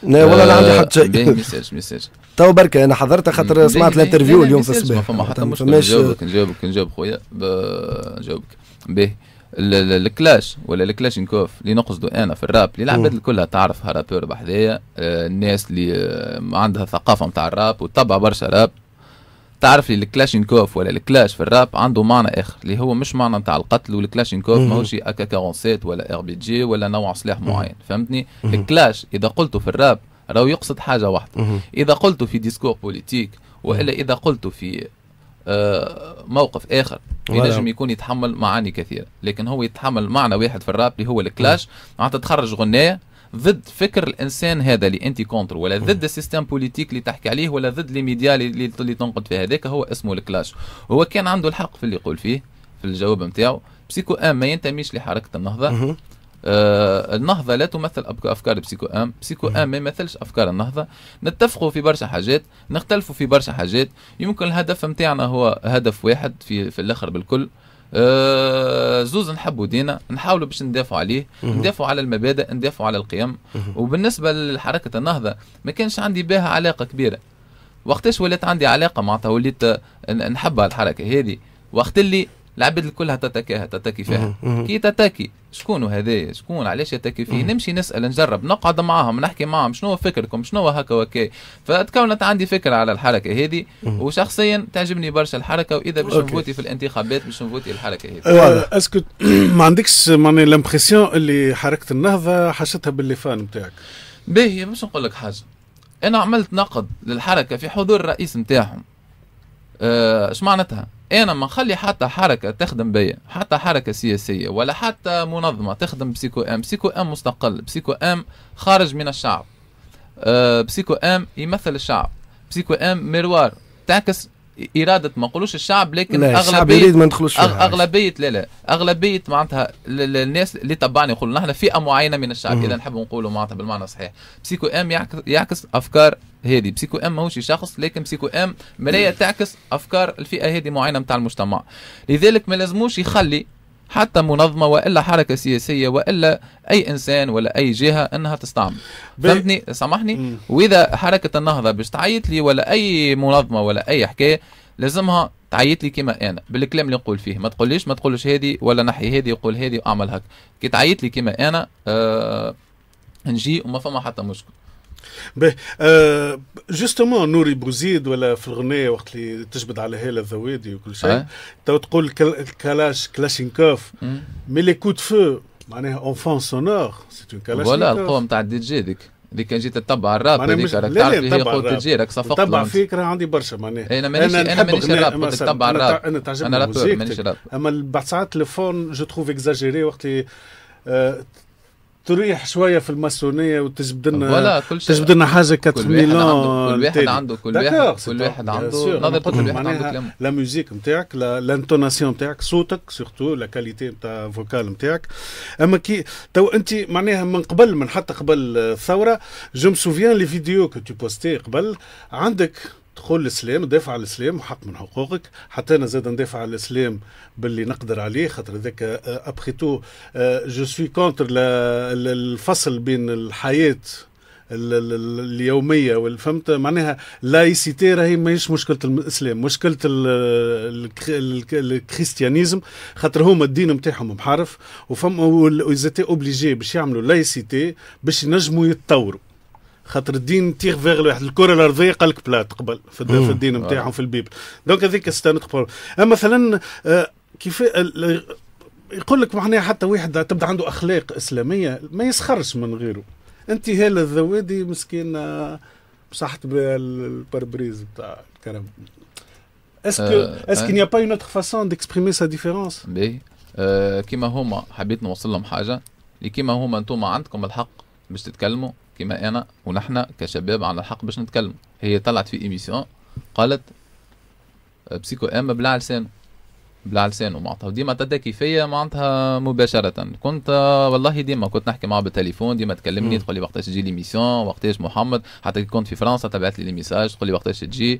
لا والله انا عندي حتى شيء باهي ميساج ميساج تو برك انا حضرت خاطر سمعت الانترفيو اليوم في الصباح فما حتى مشكل نجاوبك نجاوبك نجاوب خويا نجاوبك باهي الكلاش ولا الكلاش نكوف اللي نقصده انا في الراب اللي العباد كلها تعرف رابور بحذايا آه، الناس اللي آه، عندها ثقافه نتاع الراب وتبع برشا راب تعرف لي الكلاشينكوف ولا الكلاش في الراب عنده معنى اخر اللي هو مش معنى نتاع القتل والكلاشينكوف ماهوش اكا 47 ولا ار بي جي ولا نوع سلاح معين فهمتني الكلاش اذا قلته في الراب راهو يقصد حاجه واحده اذا قلت في ديسكور بوليتيك والا اذا قلت في آه، موقف اخر ينجم يكون يتحمل معاني كثيره لكن هو يتحمل معنى واحد في الراب اللي هو الكلاش معناتها تخرج غنايه ضد فكر الانسان هذا اللي انت كونتر ولا ضد السيستم بوليتيك اللي تحكي عليه ولا ضد لي ميديا اللي, اللي تنقد في هذاك هو اسمه الكلاش هو كان عنده الحق في اللي يقول فيه في الجواب نتاعو بسيكو ام ما ينتميش لحركه النهضه آه النهضه لا تمثل افكار بسيكو ام بسيكو ام ما يمثلش افكار النهضه نتفقوا في برشا حاجات نختلفوا في برشا حاجات يمكن الهدف نتاعنا هو هدف واحد في في الاخر بالكل آه زوز نحبوا دينا نحاولوا باش ندافعوا عليه ندافعوا على المبادئ ندافعوا على القيم وبالنسبه لحركه النهضه ما كانش عندي بها علاقه كبيره وقتاش ولات عندي علاقه معناتها وليت نحبها الحركه هذه وقت اللي العباد الكل تتكاها تتكي فيها كي تتكي شكون هذايا شكون علاش يتكي فيه نمشي نسال نجرب نقعد معاهم نحكي معاهم شنو فكركم شنو هكا وكي فتكونت عندي فكره على الحركه هذه وشخصيا تعجبني برشا الحركه واذا باش نفوتي في الانتخابات باش نفوتي الحركه هذه أه، اسكو ما عندكش معناها لامبرسيون اللي حركه النهضه حشتها باللي فان نتاعك باهي باش نقول لك حاجه انا عملت نقد للحركه في حضور الرئيس نتاعهم اش أه، معناتها انا ما نخلي حتى حركه تخدم بيا حتى حركه سياسيه ولا حتى منظمه تخدم بسيكو ام بسيكو ام مستقل بسيكو ام خارج من الشعب آه، بسيكو ام يمثل الشعب بسيكو ام مروار تعكس اراده ما نقولوش الشعب لكن لا اغلبيه يريد ما ندخلوش أغ... اغلبيه لا لا اغلبيه معناتها الناس اللي تبعني يقولوا نحن فئه معينه من الشعب اذا نحب نقولوا معناتها بالمعنى الصحيح بسيكو ام يعكس, يعكس افكار هذه بسيكو ام ماهوش شخص لكن بسيكو ام مرايا تعكس افكار الفئه هذه معينه نتاع المجتمع لذلك ما لازموش يخلي حتى منظمه والا حركه سياسيه والا اي انسان ولا اي جهه انها تستعمل فهمتني سامحني واذا حركه النهضه باش تعيط لي ولا اي منظمه ولا اي حكايه لازمها تعيط لي كما انا بالكلام اللي نقول فيه ما تقوليش ما تقولش هذه ولا نحي هذه وقول هذه واعمل هك كي تعيط لي كما انا آه نجي وما فما حتى مشكل به آه جوستومون نوري بوزيد ولا في الغنية وقت اللي تجبد على هالة الذوادي وكل شيء تو تقول كلاش كلاشينكوف مي لي كو فو معناها اونفون سونور سي اون كلاش فوالا القوة نتاع الدي جي ذيك اللي كان جيت تتبع الراب هذيك راك تعرف هي قوة الدي جي راك صفقت تتبع فيك راه عندي برشا معناها انا مانيش انا مانيش راب تتبع الراب انا تعجبني انا رابور مانيش اما بعد ساعات الفون جو تخوف اكزاجيري وقت اللي آه، تريح شويه في الماسونيه وتجبد لنا ولا كل شيء تجبد لنا حاجه 4 ميلون كل واحد عنده كل واحد كل واحد عنده نظرة كل واحد عنده لا ميوزيك نتاعك لانتوناسيون نتاعك صوتك سورتو لا كاليتي نتاع فوكال نتاعك اما كي تو انت معناها من قبل من حتى قبل الثوره جو مسوفيان لي فيديو كو تو بوستي قبل عندك تقول الاسلام دافع على الاسلام وحق من حقوقك حتى انا زاد ندافع على الاسلام باللي نقدر عليه خاطر ذاك ابخي تو جو سوي كونتر الفصل بين الحياه اليوميه والفهمت معناها لايسيتي راهي ماهيش مشكله الاسلام مشكله الكريستيانيزم خاطر هما الدين نتاعهم محارف وفم اوبليجي باش يعملوا لايسيتي باش ينجموا يتطوروا خاطر الدين تيغ فيغ لواحد الكره الارضيه لك بلاد قبل في, في الدين نتاعهم آه. في البيبل دونك هذيك ستانت اما مثلا آه، كيف آه، يقول لك معناها حتى واحد تبدا عنده اخلاق اسلاميه ما يسخرش من غيره انت هاله الذوادي مسكين مسحت بالبربريز نتاع بتاع الكرم اسكو اسكو نيا با اون اوتر فاسون ديكسبريمي سا ديفيرونس باهي كيما هما حبيت نوصل لهم حاجه اللي كيما هما انتم عندكم الحق باش تتكلموا كما انا ونحن كشباب على الحق باش نتكلم هي طلعت في ايميسيون قالت بسيكو آه، اما بلا لسانه بلا لسانه معناتها وديما تدا كيفية معناتها مباشرة كنت آه، والله ديما كنت نحكي معها بالتليفون ديما تكلمني تقول لي وقتاش تجي ليميسيون وقتاش محمد حتى كنت في فرنسا تبعت لي ميساج تقول لي وقتاش تجي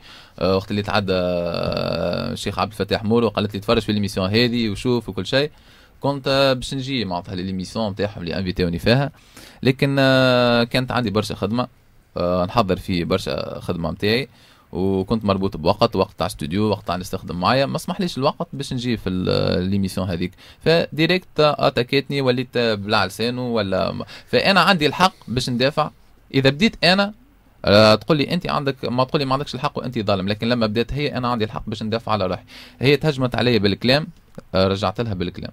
وقت آه، اللي تعدى الشيخ عبد الفتاح مورو قالت لي تفرج في ليميسيون هذه وشوف وكل شيء كنت باش نجي معناتها ليميسيون نتاعهم اللي انفيتوني فيها لكن آه، كانت عندي برشا خدمه آه، نحضر في برشا خدمه نتاعي وكنت مربوط بوقت وقت تاع استوديو وقت تاع نستخدم معايا ما سمحليش الوقت باش نجي في ليميسيون آه، هذيك فديريكت اتاكيتني وليت بلا لسانه ولا فانا عندي الحق باش ندافع اذا بديت انا تقول لي انت عندك ما تقول لي ما عندكش الحق وانت ظالم لكن لما بدات هي انا عندي الحق باش ندافع على روحي هي تهجمت علي بالكلام رجعت لها بالكلام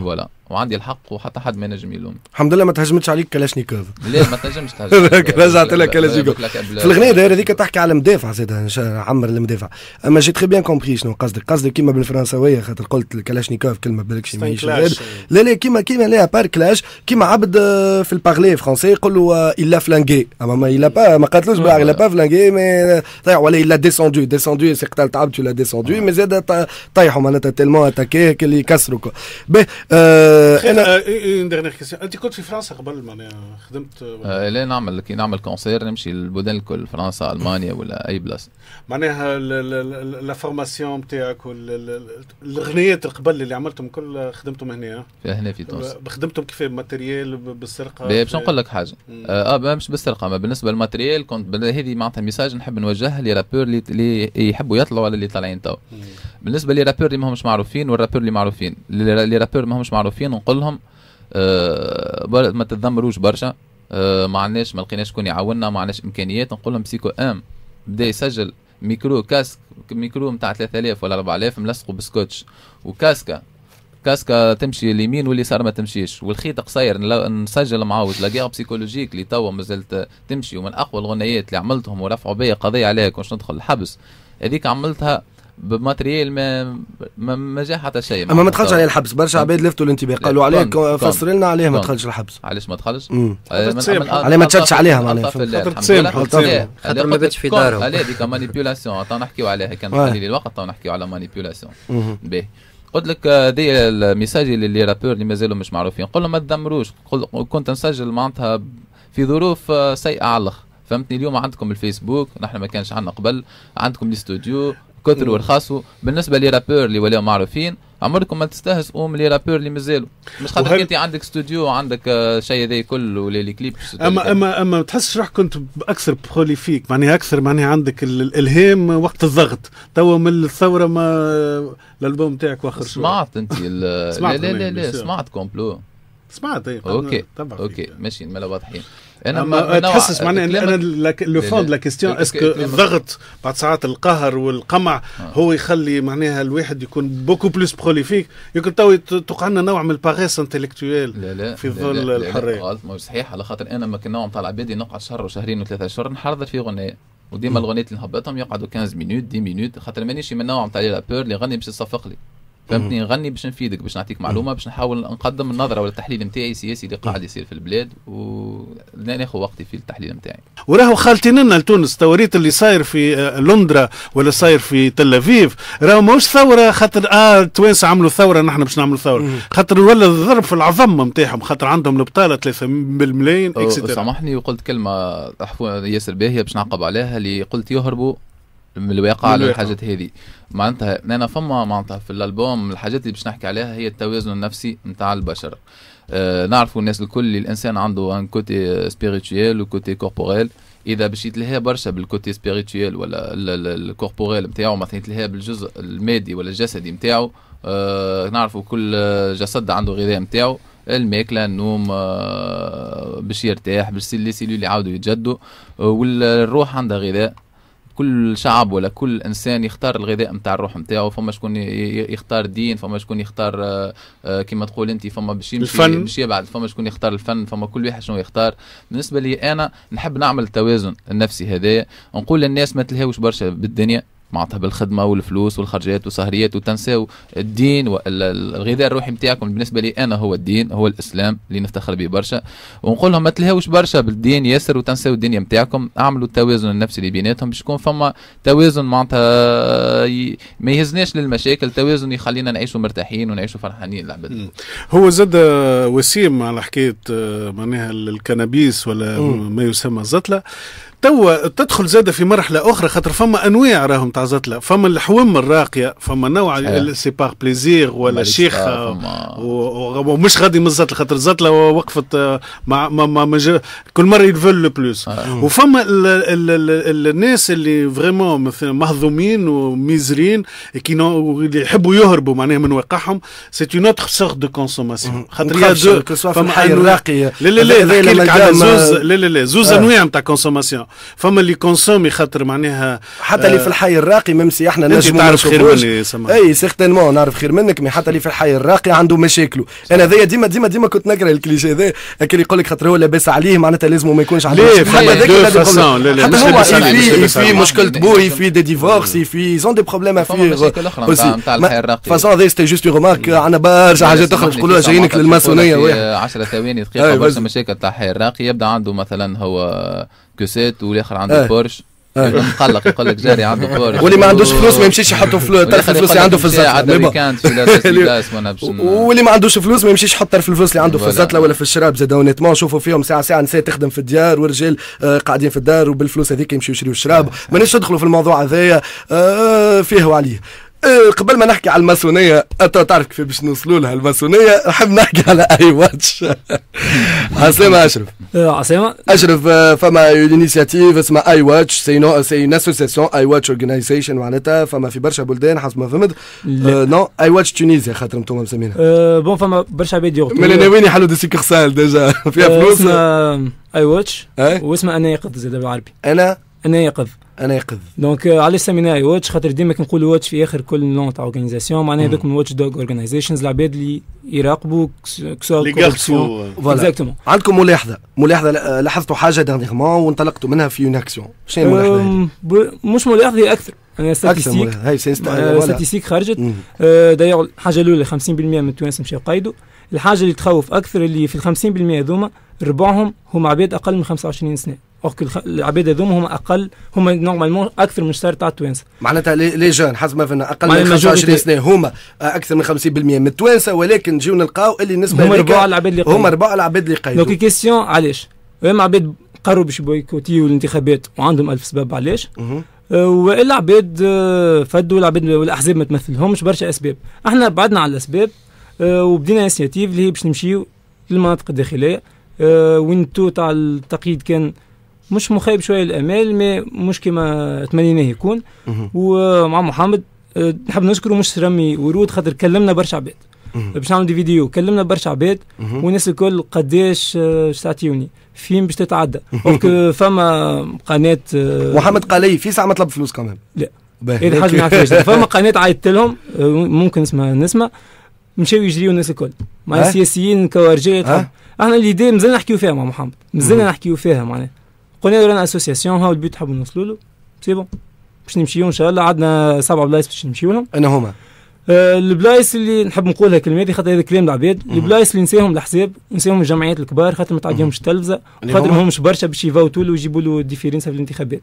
فوالا وعندي الحق وحتى حد ما ينجم يلوم الحمد لله ما تهجمتش عليك كلاشنيكوف لا ما تهجمش تهجم رجعت لك كلاشنيكوف في الغنية دايره هذيك تحكي على المدافع زاد عمر المدافع اما جي تخي بيان كومبري شنو قصدك قصدك كيما بالفرنساويه خاطر قلت كلاشنيكوف كلمه بالك شي ماهيش لا لا كيما كيما لا بار كلاش كيما عبد آه، في البارلي فرونسي يقول له الا آه، فلانكي اما ما الا با ما قاتلوش بالعقل با فلانكي مي ولا الا ديسوندو ديسوندو سي قتلت عبد ولا ديسوندو مي زاد طيحوا معناتها تيلمون اتاكيه اللي يكسروا به اون ديرنيير كيسيون انت كنت في فرنسا قبل معناها خدمت لا نعمل كي نعمل كونسير نمشي للبلدان الكل فرنسا المانيا ولا اي بلاصه معناها لا فورماسيون نتاعك الغنيات قبل اللي عملتهم كل خدمتهم هنا هنا في تونس خدمتهم كيف ماتريال بالسرقه باش نقول لك حاجه اه مش بالسرقه ما بالنسبه للماتريال كنت هذه معناتها ميساج نحب نوجهها لرابور اللي يحبوا يطلعوا على اللي طالعين تو بالنسبه لرابور اللي ماهمش معروفين والرابور اللي معروفين لرابور اللي ما همش معروفين نقول لهم آه، ما تتذمروش برشا آه، ما عندناش ما لقيناش شكون يعاوننا ما عندناش امكانيات نقول لهم بسيكو ام بدا يسجل ميكرو كاسك ميكرو نتاع 3000 ولا 4000 ملصقوا بسكوتش وكاسكا كاسكا تمشي اليمين صار ما تمشيش والخيط قصير نسجل معاود لا بسيكولوجيك اللي توا مازلت تمشي ومن اقوى الغنيات اللي عملتهم ورفعوا بيا قضيه عليها كنت ندخل الحبس هذيك عملتها بماتريال ما ما جا حتى شيء اما ما دخلش عليه الحبس برشا عباد لفتوا الانتباه قالوا عليه فسر لنا عليه ما دخلش الحبس علاش ما دخلش؟ أه، علاه ما تشدش عليها معناها خاطر تسامحوا خاطر ما باتش في دارهم علاه هذيك مانيبيولاسيون تو نحكيو عليها كان قليل الوقت تو نحكيو على مانيبيولاسيون باهي قلت لك هذايا آه، الميساج اللي رابور اللي مازالوا مش معروفين قول لهم ما تدمروش كنت نسجل معناتها في ظروف آه، سيئه على الاخر فهمتني اليوم عندكم الفيسبوك نحن ما كانش عندنا قبل عندكم الاستوديو كثروا ورخصوا بالنسبه لي رابور اللي ولاو معروفين عمركم ما تستهزئوا من لي رابور اللي مازالوا مش خاطر انت عندك استوديو عندك آه، شيء هذا كل ولا لي كليب اما اما اما تحسش روحك كنت اكثر بروليفيك معناها اكثر معناها عندك الالهام وقت الضغط توا من الثوره ما الالبوم نتاعك واخر شوي سمعت انت لا لا لا, لا سمعت كومبلو سمعت طيب، اوكي طبعا اوكي ماشي ما واضحين انا ما تحسس معناها انا لو فوند لا كيستيون اسكو الضغط بعد ساعات القهر والقمع آه. هو يخلي معناها الواحد يكون بوكو بلوس بروليفيك يمكن تو توقع لنا نوع من الباغيس انتلكتويال في ظل الحريه مش صحيح على خاطر انا ما كنا نوع نتاع العباد نقعد شهر وشهرين وثلاثه اشهر نحضر في غنيه وديما الغنيات اللي نهبطهم يقعدوا 15 مينوت 10 مينوت خاطر مانيش من نوع نتاع لا اللي غني باش يصفق لي فهمتني نغني باش نفيدك باش نعطيك معلومه باش نحاول نقدم النظره ولا التحليل نتاعي السياسي اللي قاعد يصير في البلاد وناخذ وقتي في التحليل نتاعي وراهو خالتين لنا لتونس توريت اللي صاير في آه، لندرا ولا صاير في تل ابيب راهو ماهوش ثوره خاطر اه التوانس عملوا ثوره نحن باش نعملوا ثوره خاطر ولا الضرب في العظم نتاعهم خاطر عندهم البطاله 3 بالملايين اكسترا سامحني وقلت كلمه ياسر باهيه باش نعقب عليها اللي قلت يهربوا من الواقع على الحاجات هذه معناتها انا فما معناتها في الالبوم الحاجات اللي باش نحكي عليها هي التوازن النفسي نتاع البشر آه نعرفوا الناس الكل الانسان عنده ان كوتي سبيريتويل وكوتي كوربوريل اذا باش يتلهى برشا بالكوتي سبيريتويل ولا الكوربوريل نتاعو مثلا يتلهى بالجزء المادي ولا الجسدي نتاعو آه نعرفوا كل جسد عنده غذاء نتاعو الماكله النوم آه، باش يرتاح باش لي سيلول يعاودوا يتجدوا آه، والروح عندها غذاء كل شعب ولا كل انسان يختار الغذاء نتاع الروح نتاعو فما شكون يختار دين فما شكون يختار آه، آه، كما تقول انت فما باش يمشي باش يبعد فما شكون يختار الفن فما كل واحد شنو يختار بالنسبه لي انا نحب نعمل التوازن النفسي هذايا نقول للناس ما تلهوش برشا بالدنيا معناتها بالخدمه والفلوس والخرجات والسهريات وتنساو الدين والغذاء الغذاء الروحي نتاعكم بالنسبه لي انا هو الدين هو الاسلام اللي نفتخر به برشا ونقول لهم ما تلهوش برشا بالدين ياسر وتنساو الدنيا نتاعكم اعملوا التوازن النفسي اللي بيناتهم باش يكون فما توازن معناتها ي... ما يهزناش للمشاكل توازن يخلينا نعيشوا مرتاحين ونعيشوا فرحانين العباد هو زاد وسيم على حكايه آه، معناها الكنابيس ولا ما يسمى الزطله توا تدخل زادة في مرحلة أخرى خاطر فما أنواع راهم تاع زطلة فما الحوم الراقية فما نوع سي باغ بليزير ولا شيخة ومش غادي من الزطلة خاطر الزطلة وقفت مع آه، ما ما ما كل مرة يدفل لو بلوس وفما الـ الـ الـ الناس اللي فريمون مهضومين وميزرين اللي يحبوا يهربوا معناها من واقعهم سي اون اوتر سورت دو كونسوماسيون خاطر يا دو فما الراقية لا لا لا لا لا لا زوز آه. أنواع نتاع كونسوماسيون فما اللي كونسومي خاطر معناها حتى اللي آه، في الحي الراقي ممسي احنا نجم تعرف خير مني اي سيغتينمون نعرف خير منك مي حتى اللي في الحي الراقي عنده مشاكلو انا ذي ديما ديما ديما كنت نقرا الكليشيه هذا كان يقول لك خاطر هو لاباس عليه معناتها لازم ما يكونش عليه حتى ذاك حتى هو إيه، في في مشكله بو في دي ديفورس في زون دي بروبليم في مشاكل اخرى نتاع الحي الراقي فاصون جوست ريمارك عندنا برشا حاجات اخرى نقولوها جايينك للماسونيه 10 ثواني دقيقه برشا مشاكل تاع الحي الراقي يبدا عنده مثلا هو كوسيت والاخر عنده إيه. بورش مقلق إيه. يقول لك جاري عنده بورش واللي ما عندوش فلوس ما يمشيش يحط طرف الفلوس اللي عنده في الزتله واللي ما عندوش فلوس ما يمشيش يحط طرف الفلوس اللي عنده في الزتله ولا في الشراب زاد اونيتمون شوفوا فيهم ساعه ساعه نساء تخدم في الديار ورجال آه، قاعدين في الدار وبالفلوس هذيك يمشيو يشريوا الشراب مانيش ندخلوا في الموضوع هذايا آه، فيه وعليه إيه، قبل ما نحكي على الماسونيه انت تعرف كيف باش نوصلوا لها الماسونيه نحب نحكي على اي واتش عسلامة اشرف إيه، عسلامة اشرف آه، فما انيسياتيف اسمها اي واتش سي سي اون اسوسيسيون اي واتش اورجنايزيشن معناتها فما في برشا بلدان حسب ما فهمت نو آه، اي واتش تونيزيا خاطر انتم مسمينها بون إيه، فما برشا عباد يغطوا ناويين يحلوا دي سيكرسال ديجا فيها فلوس اسمها اي واتش واسمها انا يقظ زاد بالعربي انا انا يقظ انا يقذ دونك euh, علاش سميناه واتش خاطر ديما كنقولوا واتش في اخر كل نون تاع اورغانيزاسيون معناها هذوك من واتش دوغ اورغانيزيشنز العباد اللي يراقبوا كسوا اكزاكتومون عندكم ملاحظه ملاحظه لاحظتوا حاجه دانيغمون وانطلقتوا منها في اون اكسيون شنو الملاحظه مش ملاحظه هي اكثر انا ستاتيستيك آه، خرجت دايوغ آه، الحاجه الاولى 50% من التوانسه مشاو قايدوا الحاجه اللي تخوف اكثر اللي في ال 50% هذوما ربعهم هم عباد اقل من 25 سنه اوك العباد هذوما هما اقل هما نورمالمون اكثر من الشهر تاع التوانسه معناتها لي جون حسب ما فهمنا اقل من 25 سنه هما آه، اكثر من 50% من التوانسه ولكن نجيو نلقاو اللي نسبه هما ربع العباد اللي هما ربع العباد اللي قايدوا دونك كيستيون علاش اما عباد قروا باش بويكوتيو الانتخابات وعندهم ألف سبب علاش آه، والا عباد آه، فدوا العباد والاحزاب ما تمثلهمش برشا اسباب احنا بعدنا على الاسباب وبدينا انسياتيف اللي هي باش نمشيو للمناطق الداخليه وين تو تاع التقييد كان مش مخيب شويه الامال مي مش كما تمنيناه يكون ومع محمد آه، نحب نشكره مش رمي ورود خاطر كلمنا برشا عباد باش نعمل دي فيديو كلمنا برشا عباد والناس الكل قداش آه، تعطيوني فين باش تتعدى فما قناه آه، محمد لي في ساعه ما طلب فلوس كمان لا هذه حاجه ما فما قناه عيطت لهم ممكن اسمها نسمع مشاو يجريوا الناس الكل مع السياسيين كوارجيت احنا اللي مازلنا نحكيو فيها مع محمد مازلنا نحكيو فيها معناها قلنا له رانا اسوسياسيون هاو البيت تحبوا نوصلوا له سي بون باش نمشيو ان شاء الله عندنا سبع بلايص باش نمشيو لهم انا هما آه، البلايص اللي نحب نقولها كلمات خاطر هذا كلام العباد البلايص اللي نساهم الحساب نساهم الجمعيات الكبار خاطر ما تعديهمش التلفزه خاطر ما همش برشا باش يفوتوا له ويجيبوا له ديفيرينس في الانتخابات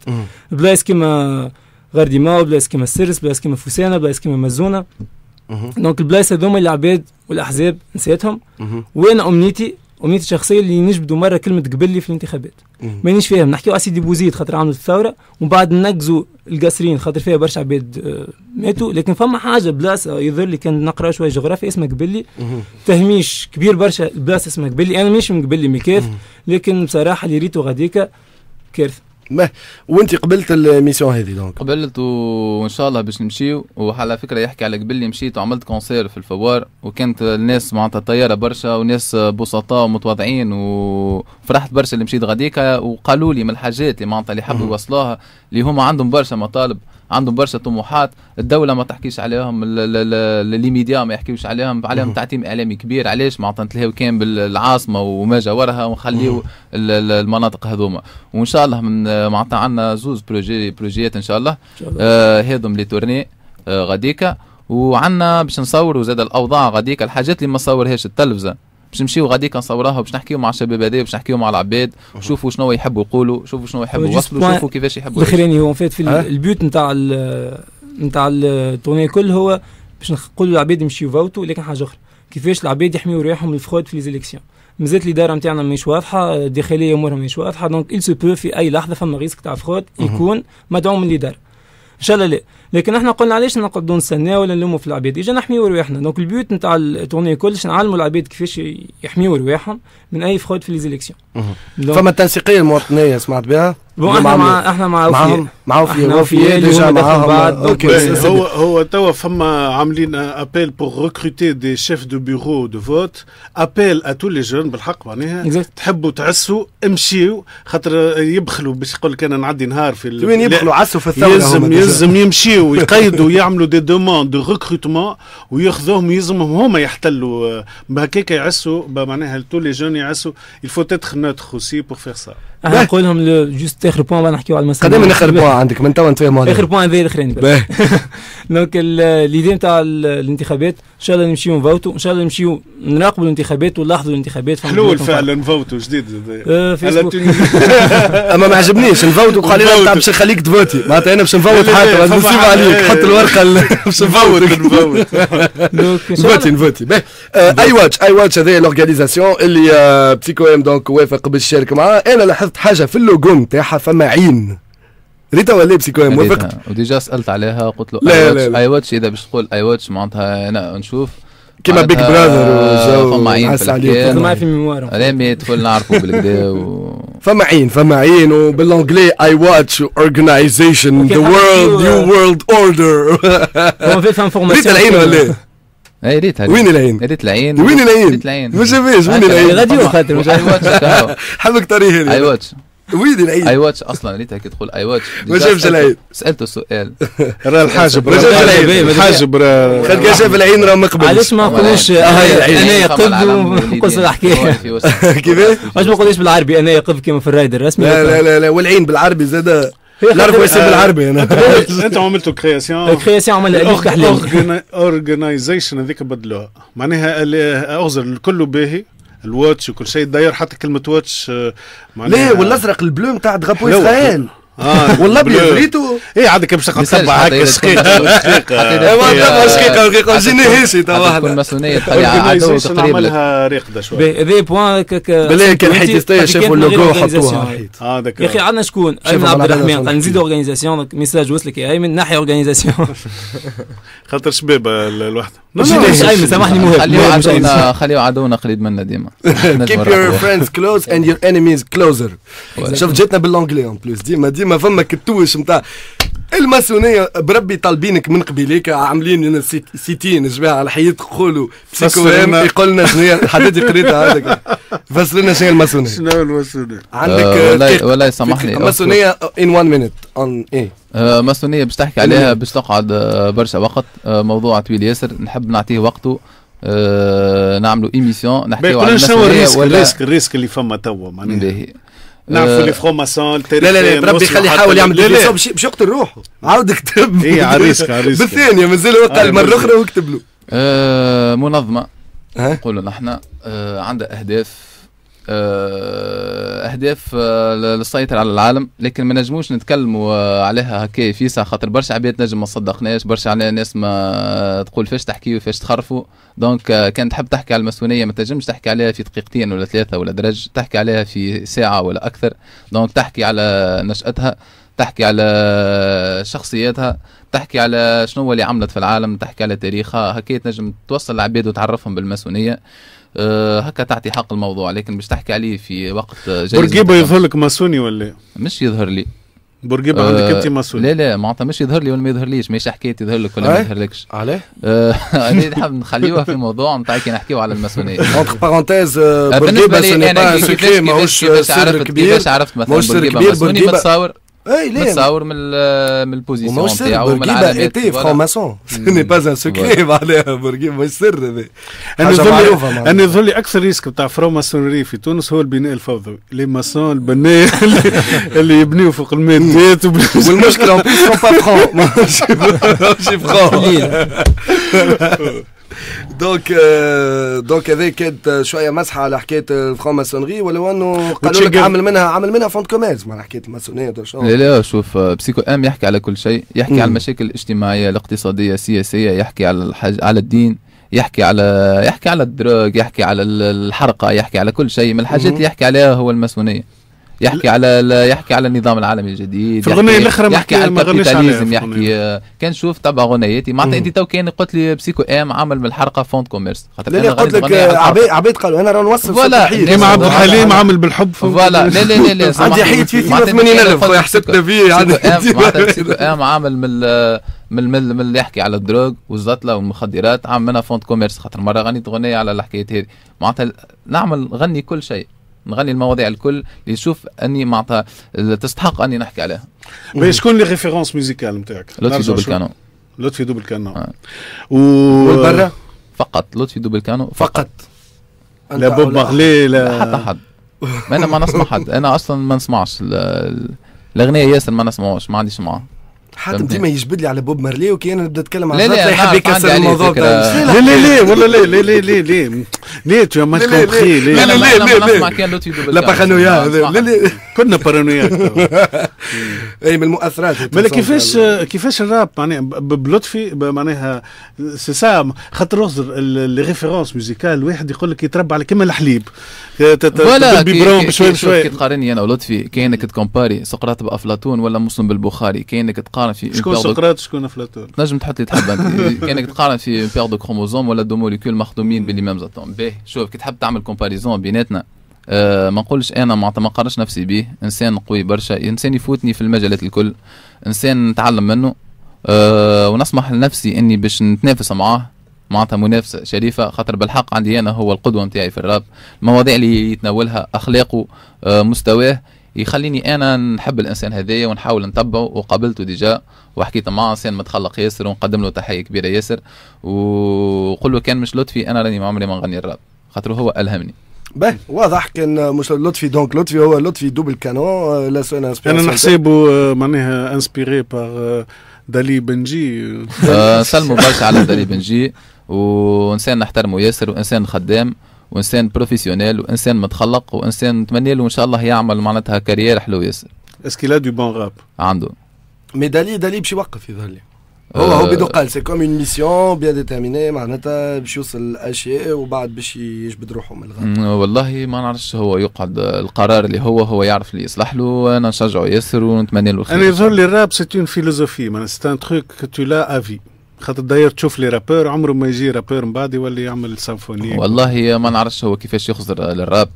بلايص كيما غرديماو بلايص كيما السرس بلايص كيما فوسانه بلايص كيما مزونه دونك البلايص هذوما العباد والاحزاب نسيتهم وانا امنيتي امنيتي الشخصيه اللي نجبدوا مره كلمه قبل في الانتخابات مانيش فاهم نحكيو سيدي بوزيد خاطر عملوا الثوره ومن بعد نقزوا القصرين خاطر فيها برشا عباد آه، ماتوا لكن فما حاجه بلاصه يظهر لي كان نقرا شويه جغرافيا اسمها قبلي تهميش كبير برشا البلاصه اسمها قبلي انا مش من قبلي مكيف لكن بصراحه اللي ريتو غاديكا كارثه مه وانت قبلت الميسيون هذه دونك قبلت وان شاء الله باش نمشيو وعلى فكره يحكي على قبل مشيت وعملت كونسير في الفوار وكانت الناس معناتها طياره برشا وناس بسطاء ومتواضعين وفرحت برشا اللي مشيت غاديكا وقالوا لي من الحاجات اللي معناتها اللي حبوا يوصلوها اللي هما عندهم برشا مطالب عندهم برشا طموحات الدوله ما تحكيش عليهم لي ميديا ما يحكيوش عليهم عليهم تعتيم اعلامي كبير علاش معناتها نتلهاو كان بالعاصمه وما جاورها ونخليو المناطق هذوما وان شاء الله من معناتها عندنا زوز بروجي بروجيات ان شاء الله هذم آه، لي تورني آه، غاديكا وعندنا باش نصوروا زاد الاوضاع غاديكا الحاجات اللي ما صورهاش التلفزه باش نمشيو غادي كنصوروها باش نحكيو مع الشباب هذايا باش نحكيو مع العباد شوفوا شنو يحبوا يقولوا شوفوا شنو يحبوا يوصلوا شوفوا كيفاش يحبوا الاخراني هو فات في البيوت نتاع نتاع التوني الكل هو باش نقولوا للعباد يمشيو فوتوا لكن حاجه اخرى كيفاش العباد يحميوا رواحهم من الفخود في ليزيليكسيون مازالت الاداره نتاعنا مش واضحه الداخليه امورها مش واضحه دونك في اي لحظه فما ريسك تاع فخود يكون مدعوم من الاداره ان شاء الله لا لكن احنا قلنا علاش نقعدوا نستناو ولا نلموا في العباد اجا نحميو رواحنا دونك البيوت نتاع التورني كلش نعلموا العباد كيفاش يحميو رواحهم من اي فخود في ليزيليكسيون فما التنسيقيه المواطنيه سمعت بها بون احنا مع احنا مع معاهم مع وفية وفية ديجا معاهم بعد هو هو توا فما عاملين ابيل بور ريكروتي دي شيف دو بيرو دو فوت ابيل ا تو لي جون بالحق معناها تحبوا تعسوا امشيوا خاطر يبخلوا باش يقول لك انا نعدي نهار في وين يبخلوا عسوا في الثوره يلزم يلزم يمشيو يجيو يقيدوا يعملوا دي دوموند دو ريكروتمون وياخذوهم يلزمهم هما يحتلوا بهكاك يعسوا معناها تو لي جون يعسوا الفو تيتخ نوتخ اوسي بور فيغ سا راح نقول لهم جوست اخر بوان نحكيو على المسألة قدام اخر بوان عندك من توا نتفاهموا اخر بوان هذا الاخرين دونك ليدي نتاع الانتخابات ان شاء الله نمشيو نفوتوا ان شاء الله نمشيو نراقبوا الانتخابات ونلاحظوا الانتخابات حلول فعلا نفوتوا جديد آه، اما ما عجبنيش نفوتوا قال لي باش نخليك تفوتي معناتها انا باش نفوت حتى نصيب عليك حط الورقه باش نفوت نفوتي نفوتي اي واتش اي آه، واتش هذايا لورغانيزاسيون اللي آه، بسيكو ام دونك وافق باش يشارك معاه انا لاحظت حاجه في اللوجو نتاعها فما عين ريتا ولا بسيكو موافق وديجا سالت عليها قلت له لا لا, لا. اي واتش اذا باش تقول اي واتش معناتها انا نشوف كيما بيك براذر وجو فما عين فما في ميموار لا مي تقول نعرفوا بالكدا و... فما عين فما عين وبالانجلي اي واتش اورجنايزيشن ذا وورلد نيو وورلد اوردر ريت العين ولا اي ريتها وين العين؟ ريت العين وين العين؟ العين ما شافهاش وين العين؟ غادي خاطر حبك طريقه اي واتش دي العيد اي واتش اصلا ليتها كي تقول اي واتش ما جابش العيد سالته سؤال راه الحاجب راه العيد الحاجب راه كان شاف العين راه مقبل علاش ما نقولوش انا قب ونقص الحكايه كيفاش واش ما نقولوش بالعربي انا قب كيما في الرايد الرسمي لا لا لا, والعين بالعربي زاد نعرف واش بالعربي آه، انا انت عملت كرياسيون كرياسيون عمل عليك كحليل اورجنايزيشن هذيك بدلوها معناها اغزر الكل باهي الواتش وكل شيء داير حتى كلمه واتش آه، لا والازرق البلو نتاع درابو اسرائيل اه والله بريتو اي عندك باش تقعد هكا شقيقه شقيقه شقيقه شقيقه جيني هيسي توا واحد تكون مسؤوليه تخلي عدو تقريبا عملها ريقده شويه هذا بوان بلا كان حيت شافوا اللوغو حطوها آه، يا اخي عندنا شكون ايمن عبد الرحمن نزيد اورغانيزاسيون ميساج وصلك يا ايمن ناحيه اورغانيزاسيون خاطر شباب الوحده سامحني مهم خليو عدونا خليو عدونا قريب منا ديما keep your friends close and your enemies closer شوف جاتنا باللونجلي اون بليس ديما ديما ديما فما كتوش نتاع الماسونية بربي طالبينك من قبيلك عاملين سيتين جماعة على حياة قولوا بسيكوهام يقول لنا شنو هي حددي قريتها هذاك فسر لنا شنو هي الماسونية شنو الماسونية عندك آه، والله سامحني الماسونية ان وان مينيت اون ايه ماسونية باش تحكي عليها باش تقعد آه، برشا وقت آه، موضوع طويل ياسر نحب نعطيه وقته نعملوا ايميسيون نحكيو على شنو الريسك الريسك اللي فما توا معناها نعرفوا آه، لي فرون ماسون لا لا لا ربي يخلي يحاول يعمل ديفيسيون باش يقتل روحه عاود اكتب اي عريسك عريسك بالثانيه مازال وقع المره الاخرى واكتب له آه، منظمه نقولوا نحن آه، عندها اهداف آه، اهداف آه، للسيطرة على العالم لكن ما نجموش نتكلموا آه، عليها هكا فيسع خاطر برشا عباد نجم ما صدقناش برشا على ناس ما تقول فاش تحكي وفاش تخرفوا دونك كان تحب تحكي على الماسونيه ما تنجمش تحكي عليها في دقيقتين ولا ثلاثه ولا درج تحكي عليها في ساعه ولا اكثر دونك تحكي على نشاتها تحكي على شخصياتها تحكي على شنو اللي عملت في العالم تحكي على تاريخها هكا تنجم توصل العباد وتعرفهم بالماسونيه أه هكا تعطي حق الموضوع لكن باش تحكي عليه في وقت جاي بورقيبه يظهر لك ماسوني ولا مش يظهر لي بورقيبه أه عندك انت ماسوني لا لا معناتها مش يظهر لي ولا ما يظهرليش ماشي حكايه يظهر لك ولا ما يظهرلكش علاه؟ انا نحب نخليوها في موضوع نتاع كي نحكيو على الماسونيه اونتر أه، بارونتيز بورقيبه سوني با ان سوكري ماهوش سر كبير كيفاش عرفت مثلا بورقيبه ماسوني متصور اي ليه متصاور من من البوزيسيون تاعو من بورقيبه ايتي فرون ماسون ني باز ان سكري معناها بورقيبه مش سر هذا انا ah, ظل انا لي اكثر ريسك تاع فرون ماسونري في تونس هو البناء الفوضوي لي ماسون البناء اللي يبنيو فوق المادات hmm. والمشكله اون بليس سون با فرون ماشي فرون دونك دونك هذاك كانت شويه مسحه على حكايه ماسونري euh, ولو انه قالوا لك عمل منها عمل منها فونت كوميرس معناها حكايه الماسونيه لا لا شوف آه، بسيكو ام يحكي على كل شيء يحكي على المشاكل الاجتماعيه الاقتصاديه السياسيه يحكي على الحاج على الدين يحكي على يحكي على الدروغ يحكي على الحرقه يحكي على كل شيء من الحاجات اللي يحكي عليها هو الماسونيه يحكي على يحكي على النظام العالمي الجديد في الغنية الاخرى يحكي على الكابيتاليزم يحكي كان شوف تبع غنياتي معناتها انت تو كان قلت لي بسيكو ام عامل من فوند كوميرس خاطر لا لا قلت لك عبيد قالوا انا راه نوصل فوالا كيما عبد الحليم عامل بالحب فوالا لا لا لا لا عندي حيت فيه 80000 حسبتنا فيه عندي بسيكو ام عامل من من من اللي يحكي على الدروغ والزطله والمخدرات منها فوند كوميرس خاطر مره غنيت غنيه على الحكايات هذه معناتها نعمل غني كل شيء نغني المواضيع الكل اللي نشوف اني معناتها تستحق اني نحكي عليها شكون لي ريفيرونس ميوزيكال نتاعك؟ لطفي دوبل كانو لطفي دوبل كانو آه. و... والبرة فقط لطفي دوبل كانو فقط, فقط. لا بوب مغلي لا حتى حد انا ما نسمع حد انا اصلا ما نسمعش الاغنيه ياسر ما نسمعوش ما عنديش معاه حاتم ديما يجبد لي على بوب مارلي وكي انا نبدا نتكلم على لا يحب يكسر الموضوع لا لا لا ولا لا لا لا لا لا لا تو ما لا لا لا لا لا لا لا لا لا كنا بارانويا اي من المؤثرات مالا كيفاش كيفاش الراب معناها بلطفي معناها سي سا خاطر لا لي ريفيرونس ميوزيكال واحد يقول لك يتربى على كما الحليب فوالا بيبرون بشوي بشوي كي تقارني انا ولطفي لا تكومباري سقراط بافلاطون ولا مسلم بالبخاري لا تقارن تقارن في شكون سقراط شكون افلاطون نجم تحط اللي تحب انت كانك تقارن في بيغ دو كروموزوم ولا دو موليكول مخدومين باللي ميم زاتوم باهي شوف كي تحب تعمل كومباريزون بيناتنا أه ما نقولش انا معناتها ما قارنش نفسي به انسان قوي برشا انسان يفوتني في المجالات الكل انسان نتعلم منه أه ونسمح لنفسي اني باش نتنافس معاه معناتها منافسه شريفه خاطر بالحق عندي انا هو القدوه نتاعي في الراب المواضيع اللي يتناولها اخلاقه أه مستواه يخليني انا نحب الانسان هذايا ونحاول نتبعه وقابلته ديجا وحكيت معه انسان متخلق ياسر ونقدم له تحيه كبيره ياسر وقل له كان مش لطفي انا راني ما عمري ما نغني الراب خاطر هو الهمني باهي واضح كان مش لطفي دونك لطفي هو لطفي دوبل كانون لا سون انا نحسبه آه، معناها انسبيري آه، بار دالي بنجي آه، سلموا برشا على دالي بنجي وانسان نحترمه ياسر وانسان خدام وانسان بروفيسيونيل وانسان متخلق وانسان نتمنى له ان شاء الله يعمل معناتها كارير حلو ياسر اسكي لا دو بون راب عنده مي دالي دالي باش يوقف يظهر لي هو آه. هو بدو قال سي كوم اون ميسيون بيان ديتيرميني معناتها باش يوصل لاشياء وبعد باش يجبد روحه من الغاب والله ما نعرفش هو يقعد القرار اللي هو هو يعرف اللي يصلح له وانا نشجعه ياسر ونتمنى له الخير انا يظهر لي الراب سي اون فيلوزوفي معناتها سي ان تروك تو لا افي خاطر داير تشوف لي رابور عمره ما يجي رابور من بعد يولي يعمل سامفوني والله ما نعرفش هو كيفاش يخزر للراب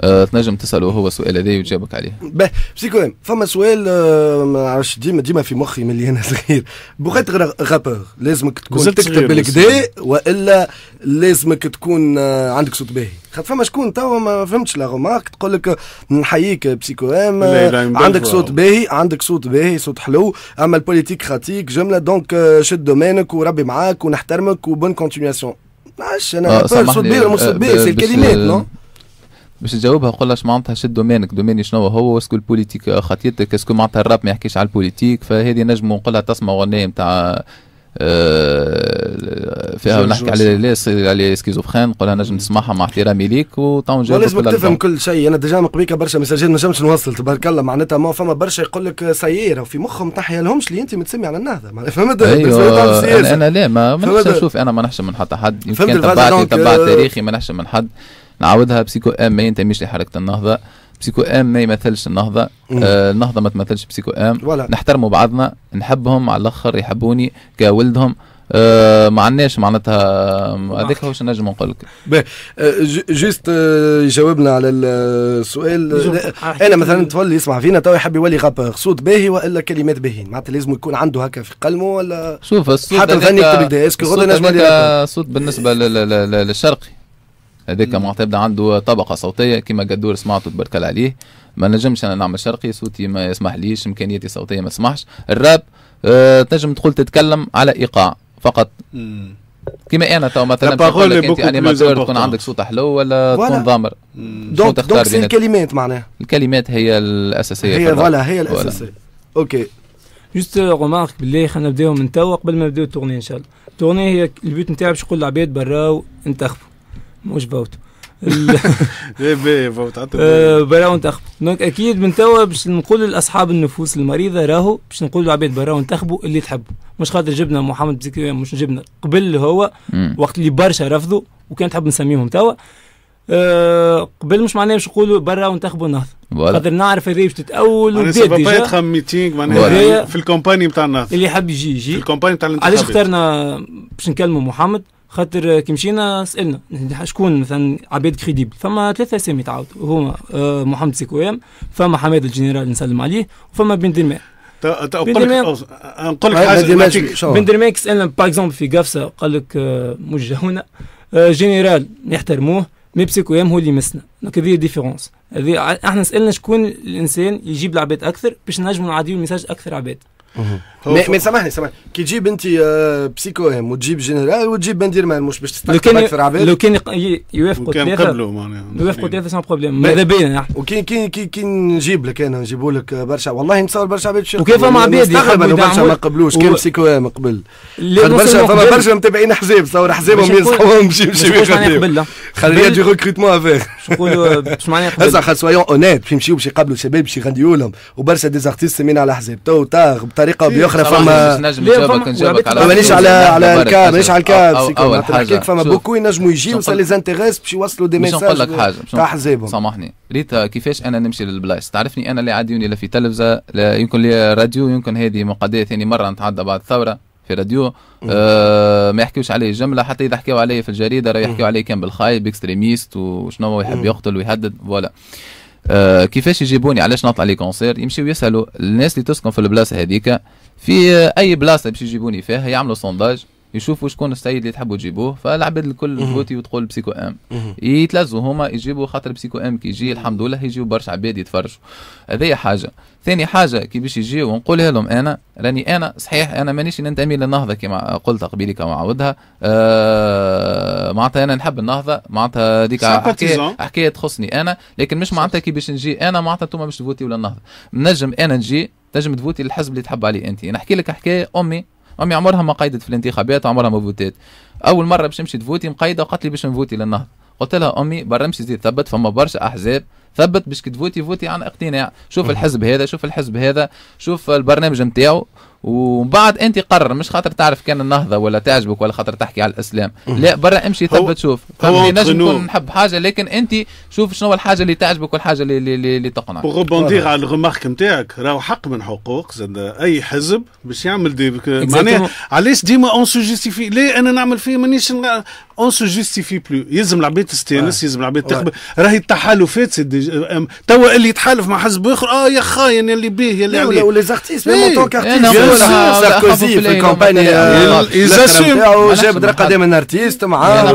آه تنجم تساله هو السؤال هذا ويجاوبك عليه باه سي كلام فما سؤال آه ما عرفش ديما ديما في مخي ملي انا صغير بغيت غابور لازمك تكون تكتب بالكدا والا لازمك تكون آه عندك صوت باهي خاطر فما شكون توا ما فهمتش لا رومارك تقول لك نحييك بسيكو ام أه، عندك صوت باهي عندك صوت باهي صوت حلو اما البوليتيك خاتيك جمله دونك أه، شد دومينك وربي معاك ونحترمك وبون كونتينياسيون معلش انا آه، صوت باهي ولا مش صوت باهي سي الكلمات نو باش تجاوبها قول لها معناتها شد دومينك دوميني شنو هو اسكو البوليتيك آه، خطيتك اسكو معناتها الراب ما يحكيش على البوليتيك فهذه نجم نقول لها تسمع اغنيه نتاع آه، فيها نحكي على على سكيزوفرين قلنا نجم تسمعها مع احترامي ليك وتو نجاوب لازم تفهم كل شيء انا ديجا مقبيك برشا مساجين ما نجمش نوصل تبارك الله معناتها ما فما برشا يقول لك سيير وفي مخهم تحيا لهمش اللي انت متسمي على النهضه فهمت أيوة انا, أنا لا ما نحشم نشوف انا ما نحشم من حتى حد يمكن تبعت تبع تاريخي ما نحشم من حد نعاودها بسيكو ام ما ينتميش لحركه النهضه بسيكو ام ما يمثلش النهضه آه النهضه ما تمثلش بسيكو ام ولا. نحترموا بعضنا نحبهم على الاخر يحبوني كولدهم آه، ما عندناش معناتها هذاك هو نجم نقول لك آه، جوست آه، جاوبنا على السؤال انا مثلا طفل يسمع فينا تو يحب يولي غابور صوت باهي والا كلمات باهيين معناتها لازم يكون عنده هكا في قلمه ولا شوف الصوت حتى الغني يكتب اسكو صوت بالنسبه للشرقي هذاك معناتها يبدا عنده طبقه صوتيه كيما قدور سمعته الله عليه ما نجمش انا نعمل شرقي صوتي ما يسمحليش امكانياتي الصوتيه ما تسمحش الراب أه تنجم تقول تتكلم على ايقاع فقط كيما انا تو مثلا تقول لك انت انيماتور يعني تكون عندك صوت حلو ولا تكون ضامر دونك دونك سي الكلمات معناها الكلمات هي الاساسيه هي فوالا هي الاساسيه اوكي جوست رومارك باللي خلينا نبداو من توا قبل ما نبداو التورني ان شاء الله التورني هي البيوت نتاعها باش نقول العباد برا انتخبوا مش فوت ايه آه، براون انتخبوا دونك اكيد من توا باش نقول لاصحاب النفوس المريضه راهو باش نقول للعباد براون انتخبوا اللي تحبوا مش خاطر جبنا محمد بزكري مش جبنا قبل هو وقت اللي برشا رفضوا وكان تحب نسميهم توا آه، قبل مش معناه باش نقولوا برا وانتخبوا النهضه خاطر نعرف باش تتاول انا سبب يتخم ميتينغ معناها في الكومباني نتاع النهضه اللي يحب يجي يجي في الكومباني نتاع علاش اخترنا باش نكلموا محمد خاطر كي مشينا سالنا شكون مثلا عباد كريديبل فما ثلاثه اسامي تعاود هما آه، محمد سيكويام فما حماد الجنرال نسلم عليه وفما بن دلمان نقول لك حاجه بن دلمان سالنا باغ اكزومبل في قفصه قال لك آه، مش هنا آه، جنرال يحترموه مي بسيكويام هو اللي مسنا دونك هذه ديفيرونس احنا سالنا شكون الانسان يجيب العباد اكثر باش نجموا نعديو الميساج اكثر عباد مي, مي سامحني سامحني كي تجيب انت آه، بسيكو ام وتجيب جنرال وتجيب بندير مال مش باش اكثر في العباد لو كان يوافقوا ثلاثه يوافقوا ثلاثه سان بروبليم ماذا بيا وكي كي كي كي نجيب لك انا نجيب لك برشا والله نتصور برشا عباد وكيف فما عباد يستغرب انه برشا ما قبلوش كان بسيكو ام قبل برشا فما برشا متابعين احزاب تصور احزابهم ينصحوهم باش يمشيو يقبلوا خلينا دي ريكروتمون افير شنو معناها قبل اسا سويون اونيت باش يمشيو باش يقبلوا شباب باش يغنيوا لهم وبرشا ديزارتيست سمين على احزاب تو تاغ بطريقه او باخرى فما نجم نجاوبك على مانيش على على الكاب مانيش على الكاب اول حاجه فما بوكو ينجموا يجيو سا لي انتيريس باش يوصلوا دي ميساج نقول لك حاجه تاع حزابهم سامحني ريتا كيفاش انا نمشي للبلايص تعرفني انا اللي عاديوني لا في تلفزه لا يمكن لي راديو يمكن هذه مقدية ثاني مره نتعدى بعد الثوره في راديو آه ما يحكيوش عليه جمله حتى اذا حكيو عليه في الجريده راه يحكيو عليه كان بالخايب اكستريميست وشنو هو يحب يقتل ويهدد فوالا آه كيفاش يجيبوني علاش نطلع لي كونسير يمشيو يسالوا الناس اللي تسكن في البلاصه هذيك في آه، اي بلاصه باش يجيبوني فيها يعملوا سونداج يشوفوا شكون السيد اللي تحبوا تجيبوه فالعباد الكل تفوتي وتقول بسيكو ام يتلزوا هما يجيبوا خاطر بسيكو ام كي يجي الحمد لله يجيو برشا عباد يتفرجوا هذه حاجه ثاني حاجه كي باش يجيو ونقولها لهم انا راني انا صحيح انا مانيش ننتمي للنهضه كما قلت قبيلك كما عودها آه معناتها انا نحب النهضه معناتها ديك حكايه حكايه تخصني انا لكن مش معناتها كي باش نجي انا معناتها انتم مش تفوتي ولا النهضه نجم انا نجي تنجم تفوتي للحزب اللي تحب عليه انت نحكي لك حكايه امي امي عمرها ما قيدت في الانتخابات عمرها ما فوتات اول مره باش نمشي تفوتي مقيده وقالت لي باش نفوتي للنهضه قلت لها امي برا نمشي زيد ثبت فما برشا احزاب ثبت باش تفوتي فوتي عن اقتناع شوف الحزب هذا شوف الحزب هذا شوف البرنامج نتاعو ومن بعد انت قرر مش خاطر تعرف كان النهضه ولا تعجبك ولا خاطر تحكي على الاسلام لا برا امشي ثبت شوف فهمني نجم نكون نحب حاجه لكن انت شوف شنو الحاجه اللي تعجبك والحاجه اللي اللي, اللي تقنعك وغوبونديغ على الغمارك نتاعك راهو حق من حقوق زاد اي حزب باش يعمل دي معناها علاش ديما اون سو جيستيفي لا انا نعمل فيه مانيش اون سو جيستيفي بلو يلزم العباد تستانس يلزم العباد تخبر راهي التحالفات سي توا اللي يتحالف مع حزب اخر اه يا خاين يعني اللي بيه اللي عليه ولا زارتيست ميم اون كارتيست ساركوزي في الكومباني إيه، جاب درقه ان ارتيست معاه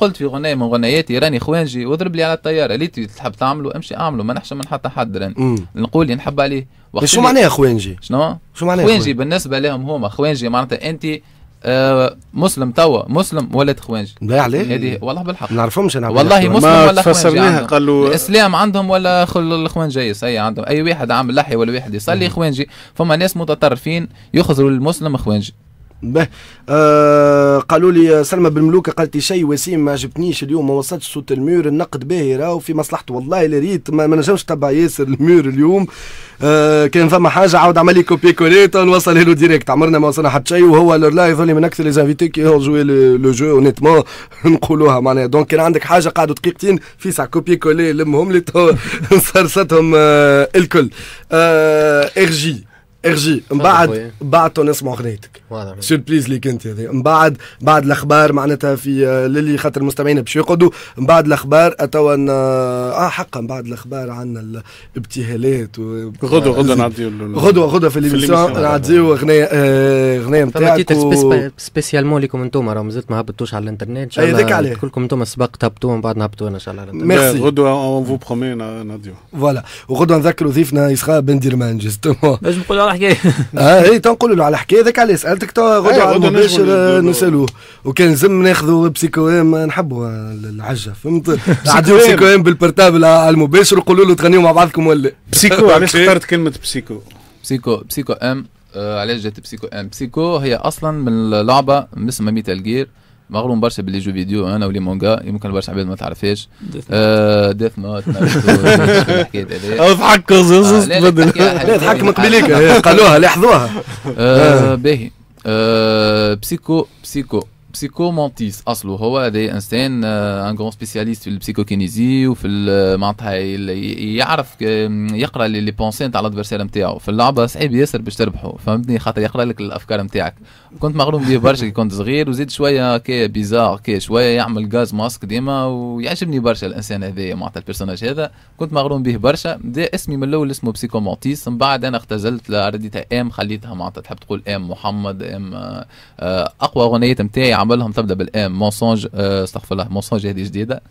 قلت في اغنيه من غنياتي راني خوانجي واضرب لي على الطياره اللي تحب تعمله امشي اعمله ما نحشم من حتى حد راني نقول اللي نحب عليه شو معناها خوانجي؟ شنو؟ شو معناها خوانجي بالنسبه لهم هما خوانجي معناتها انت آه، مسلم توا مسلم ولد خوانجي لا عليه هذه والله بالحق ما نعرفهمش انا والله مسلم ولا خوانجي قالوا الاسلام عندهم ولا خل الخوانجيه اي عندهم اي واحد عامل لحيه ولا واحد يصلي خوانجي فما ناس متطرفين يخزروا المسلم خوانجي به أه، قالوا لي سلمى بن ملوكه قالت لي شيء وسيم ما عجبتنيش اليوم ما وصلتش صوت المير النقد باهي راهو في مصلحته والله لا ريت ما, ما نجمش تبع ياسر المير اليوم أه، كان فما حاجه عاود عمل لي كوبي كوليت نوصلها له ديريكت عمرنا ما وصلنا حتى شيء وهو لا اللي من اكثر ليزانفيتي كي جوي لو جو اونيتمون نقولوها معناها دونك كان عندك حاجه قعدوا دقيقتين في ساعه كوبي كولي لمهم لي صرصتهم آه، الكل ار جي ارجي من بعد بعدتوا نسمع اغنيتك سيربريز ليك انت هذه من بعد بعد الاخبار معناتها في آه، للي خاطر المستمعين باش يقعدوا من بعد الاخبار توا اه حقا من بعد الاخبار عندنا الابتهالات غدوه غدوه نعديو غدوه غدوه في الاميسيون نعديو اغنيه آه، اغنيه نتاعك سبيسيالمون ليكم انتم راه مازلت ما هبطوش على الانترنت ان شاء الله كلكم انتم سبق تهبطوا من بعد نهبطوا ان شاء الله ميرسي غدوه اون فو برومي نعديو فوالا وغدوه نذكروا ضيفنا يسخا بن ديرمان جوستومون باش الحكايه اه اي تنقول له على الحكايه هذاك علاش سالتك تو غدوه أيوة، آه، آه، على المباشر نسالوه وكان لازم ناخذوا بسيكو ام نحبوا العجه فهمت نعديو بسيكو ام بالبرتابل على المباشر ونقولوا له تغنيوا مع بعضكم ولا بسيكو علاش اخترت كلمه بسيكو بسيكو بسيكو ام آه، علاش جات بسيكو ام بسيكو هي اصلا من لعبه اسمها ميتال جير مغروم برشا باللي جو فيديو انا ولي مونغا يمكن برشا عباد ما تعرفهاش ديث آه، نوت اضحك قزز آه، لا ضحك من قبيلك قالوها لاحظوها آه، باهي بسيكو بسيكو بسيكومونتيس اصله هو هذا انسان ان غون سبيسياليست في البسيكوكينيزي وفي آه، معناتها يعرف يقرا لي بونسي نتاع الادفيرسير نتاعو في اللعبه صعيب ياسر باش تربحو فهمتني خاطر يقرا لك الافكار نتاعك كنت مغروم به برشا كي كنت صغير وزيد شويه كي بيزار كي شويه يعمل غاز ماسك ديما ويعجبني برشا الانسان هذايا معناتها البيرسوناج هذا كنت مغروم به برشا بدا اسمي من الاول اسمه بسيكومونتيس من بعد انا اختزلت رديتها ام خليتها معناتها تحب تقول ام محمد ام آه، آه، اقوى اغنيه نتاعي نعملهم تبدا بالام مونسونج آه، استغفر الله مونسونج هذه جديده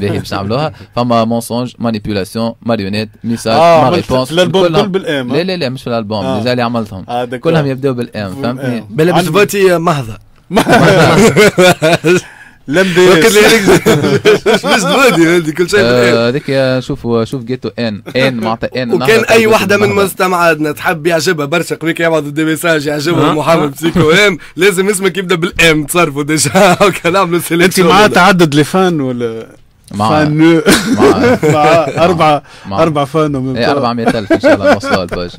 باهي باش نعملوها فما مونسونج مانيبيولاسيون ماريونيت ميساج آه ما ريبونس الالبوم كل بالام لا لا لا مش في الالبوم آه. اللي عملتهم آه كلهم يبداو بالام فهمتني آه. بلا بصفاتي محضه لمبيس مش الوادي هذه كل شيء آه، هذيك شوف شوف جيتو ان ان معناتها ان وكان اي وحده من مستمعاتنا تحب يعجبها برشا قبيك يبعثوا دي ميساج يعجبهم محمد بسيكو ام لازم اسمك يبدا بالام تصرفوا ديجا هكا نعملوا سيليكشن انت مع تعدد لفان ولا مع فانو مع, مع أربعة مع أربعة فانو ايه 400000 إن شاء الله نوصلوها الباج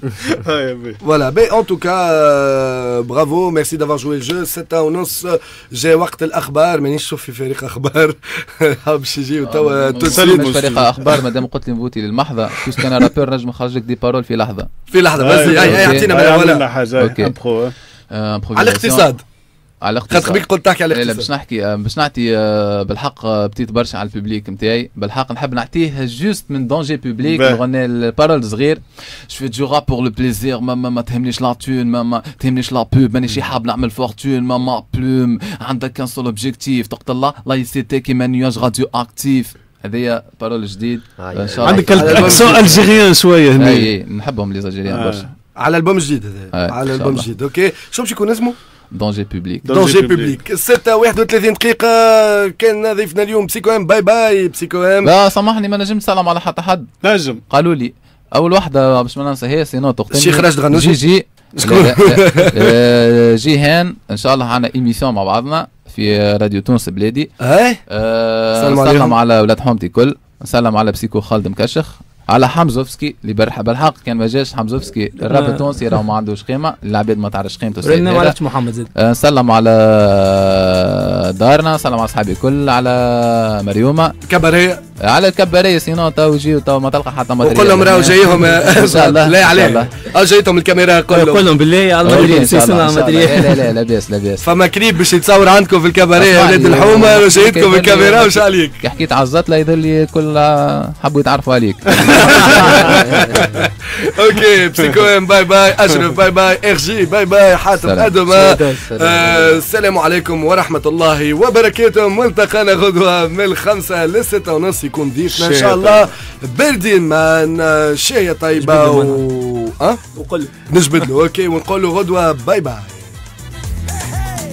فوالا بي أون توكا برافو ميرسي دافوار جوي الجو ستة ونص جا وقت الأخبار مانيش شوف في فريق أخبار باش يجي توا تسليم فريق أخبار مادام قلت لي نفوتي للمحضة بس كان رابور نجم نخرج لك دي بارول في لحظة في لحظة بس أعطينا حاجة على الاقتصاد على الاختصار خاطر بيك قلت تحكي على الاقتصاد لا باش نحكي آه، باش نعطي آه، بالحق آه، بتيت برشا على الببليك نتاعي بالحق نحب نعطيه جوست من دونجي ببليك نغني البارول صغير شفت جو راب بور لو بليزير ما ما تهمنيش لا تون ما تهمنيش لا بوب مانيش حاب نعمل فورتون ما بلوم عندك كان سول اوبجيكتيف تقتل الله لا سي تي كيما نيواج راديو اكتيف هذايا بارول جديد ان شاء الله عندك الاكسون الجيريان شويه هنا اي نحبهم لي برشا على البوم جديد هذا على البوم جديد اوكي شو باش يكون اسمه دونجي بوبليك دونجي بوبليك 6 31 دقيقة كان ضيفنا اليوم بسيكو ام باي باي بسيكو ام لا سامحني ما نجمش نسلم على حتى حد نجم قالوا لي أول واحدة باش ما ننساهاش سينو تقتلني الشيخ راشد غنوجي جي جي شكون هان ان شاء الله عندنا ايميسيون مع بعضنا في راديو تونس بلادي ايه نسلم على ولاد حومتي الكل نسلم على بسيكو خالد مكشخ على حمزوفسكي اللي بالحق كان ما جاش حمزوفسكي الراب آه. التونسي راه ما عندوش قيمه العباد ما تعرفش قيمته رنا ما عرفتش محمد زيد نسلم آه، على دارنا نسلم على اصحابي الكل على مريومه كباريه على الكباريه سينو تو يجيو تو ما تلقى حتى ماتريال وكلهم راهو جايهم ان شاء الله لا عليه آه، جايتهم الكاميرا كلهم كلهم بالله على الماتريال لا لا لا باس لا باس فما كريب باش يتصور عندكم في الكباريه ولاد الحومه جايتكم الكاميرا وش عليك حكيت عزت لا يظل كل حبوا يتعرفوا عليك اوكي بسيكو ام باي باي اشرف باي باي اخ جي باي باي حاتم ادما السلام عليكم ورحمه الله وبركاته ملتقانا غدوه من الخمسه للسته ونص يكون ضيفنا ان شاء الله بردين مان شاي طيبه و... أه؟ وقل نجبد له اوكي ونقول له غدوه باي باي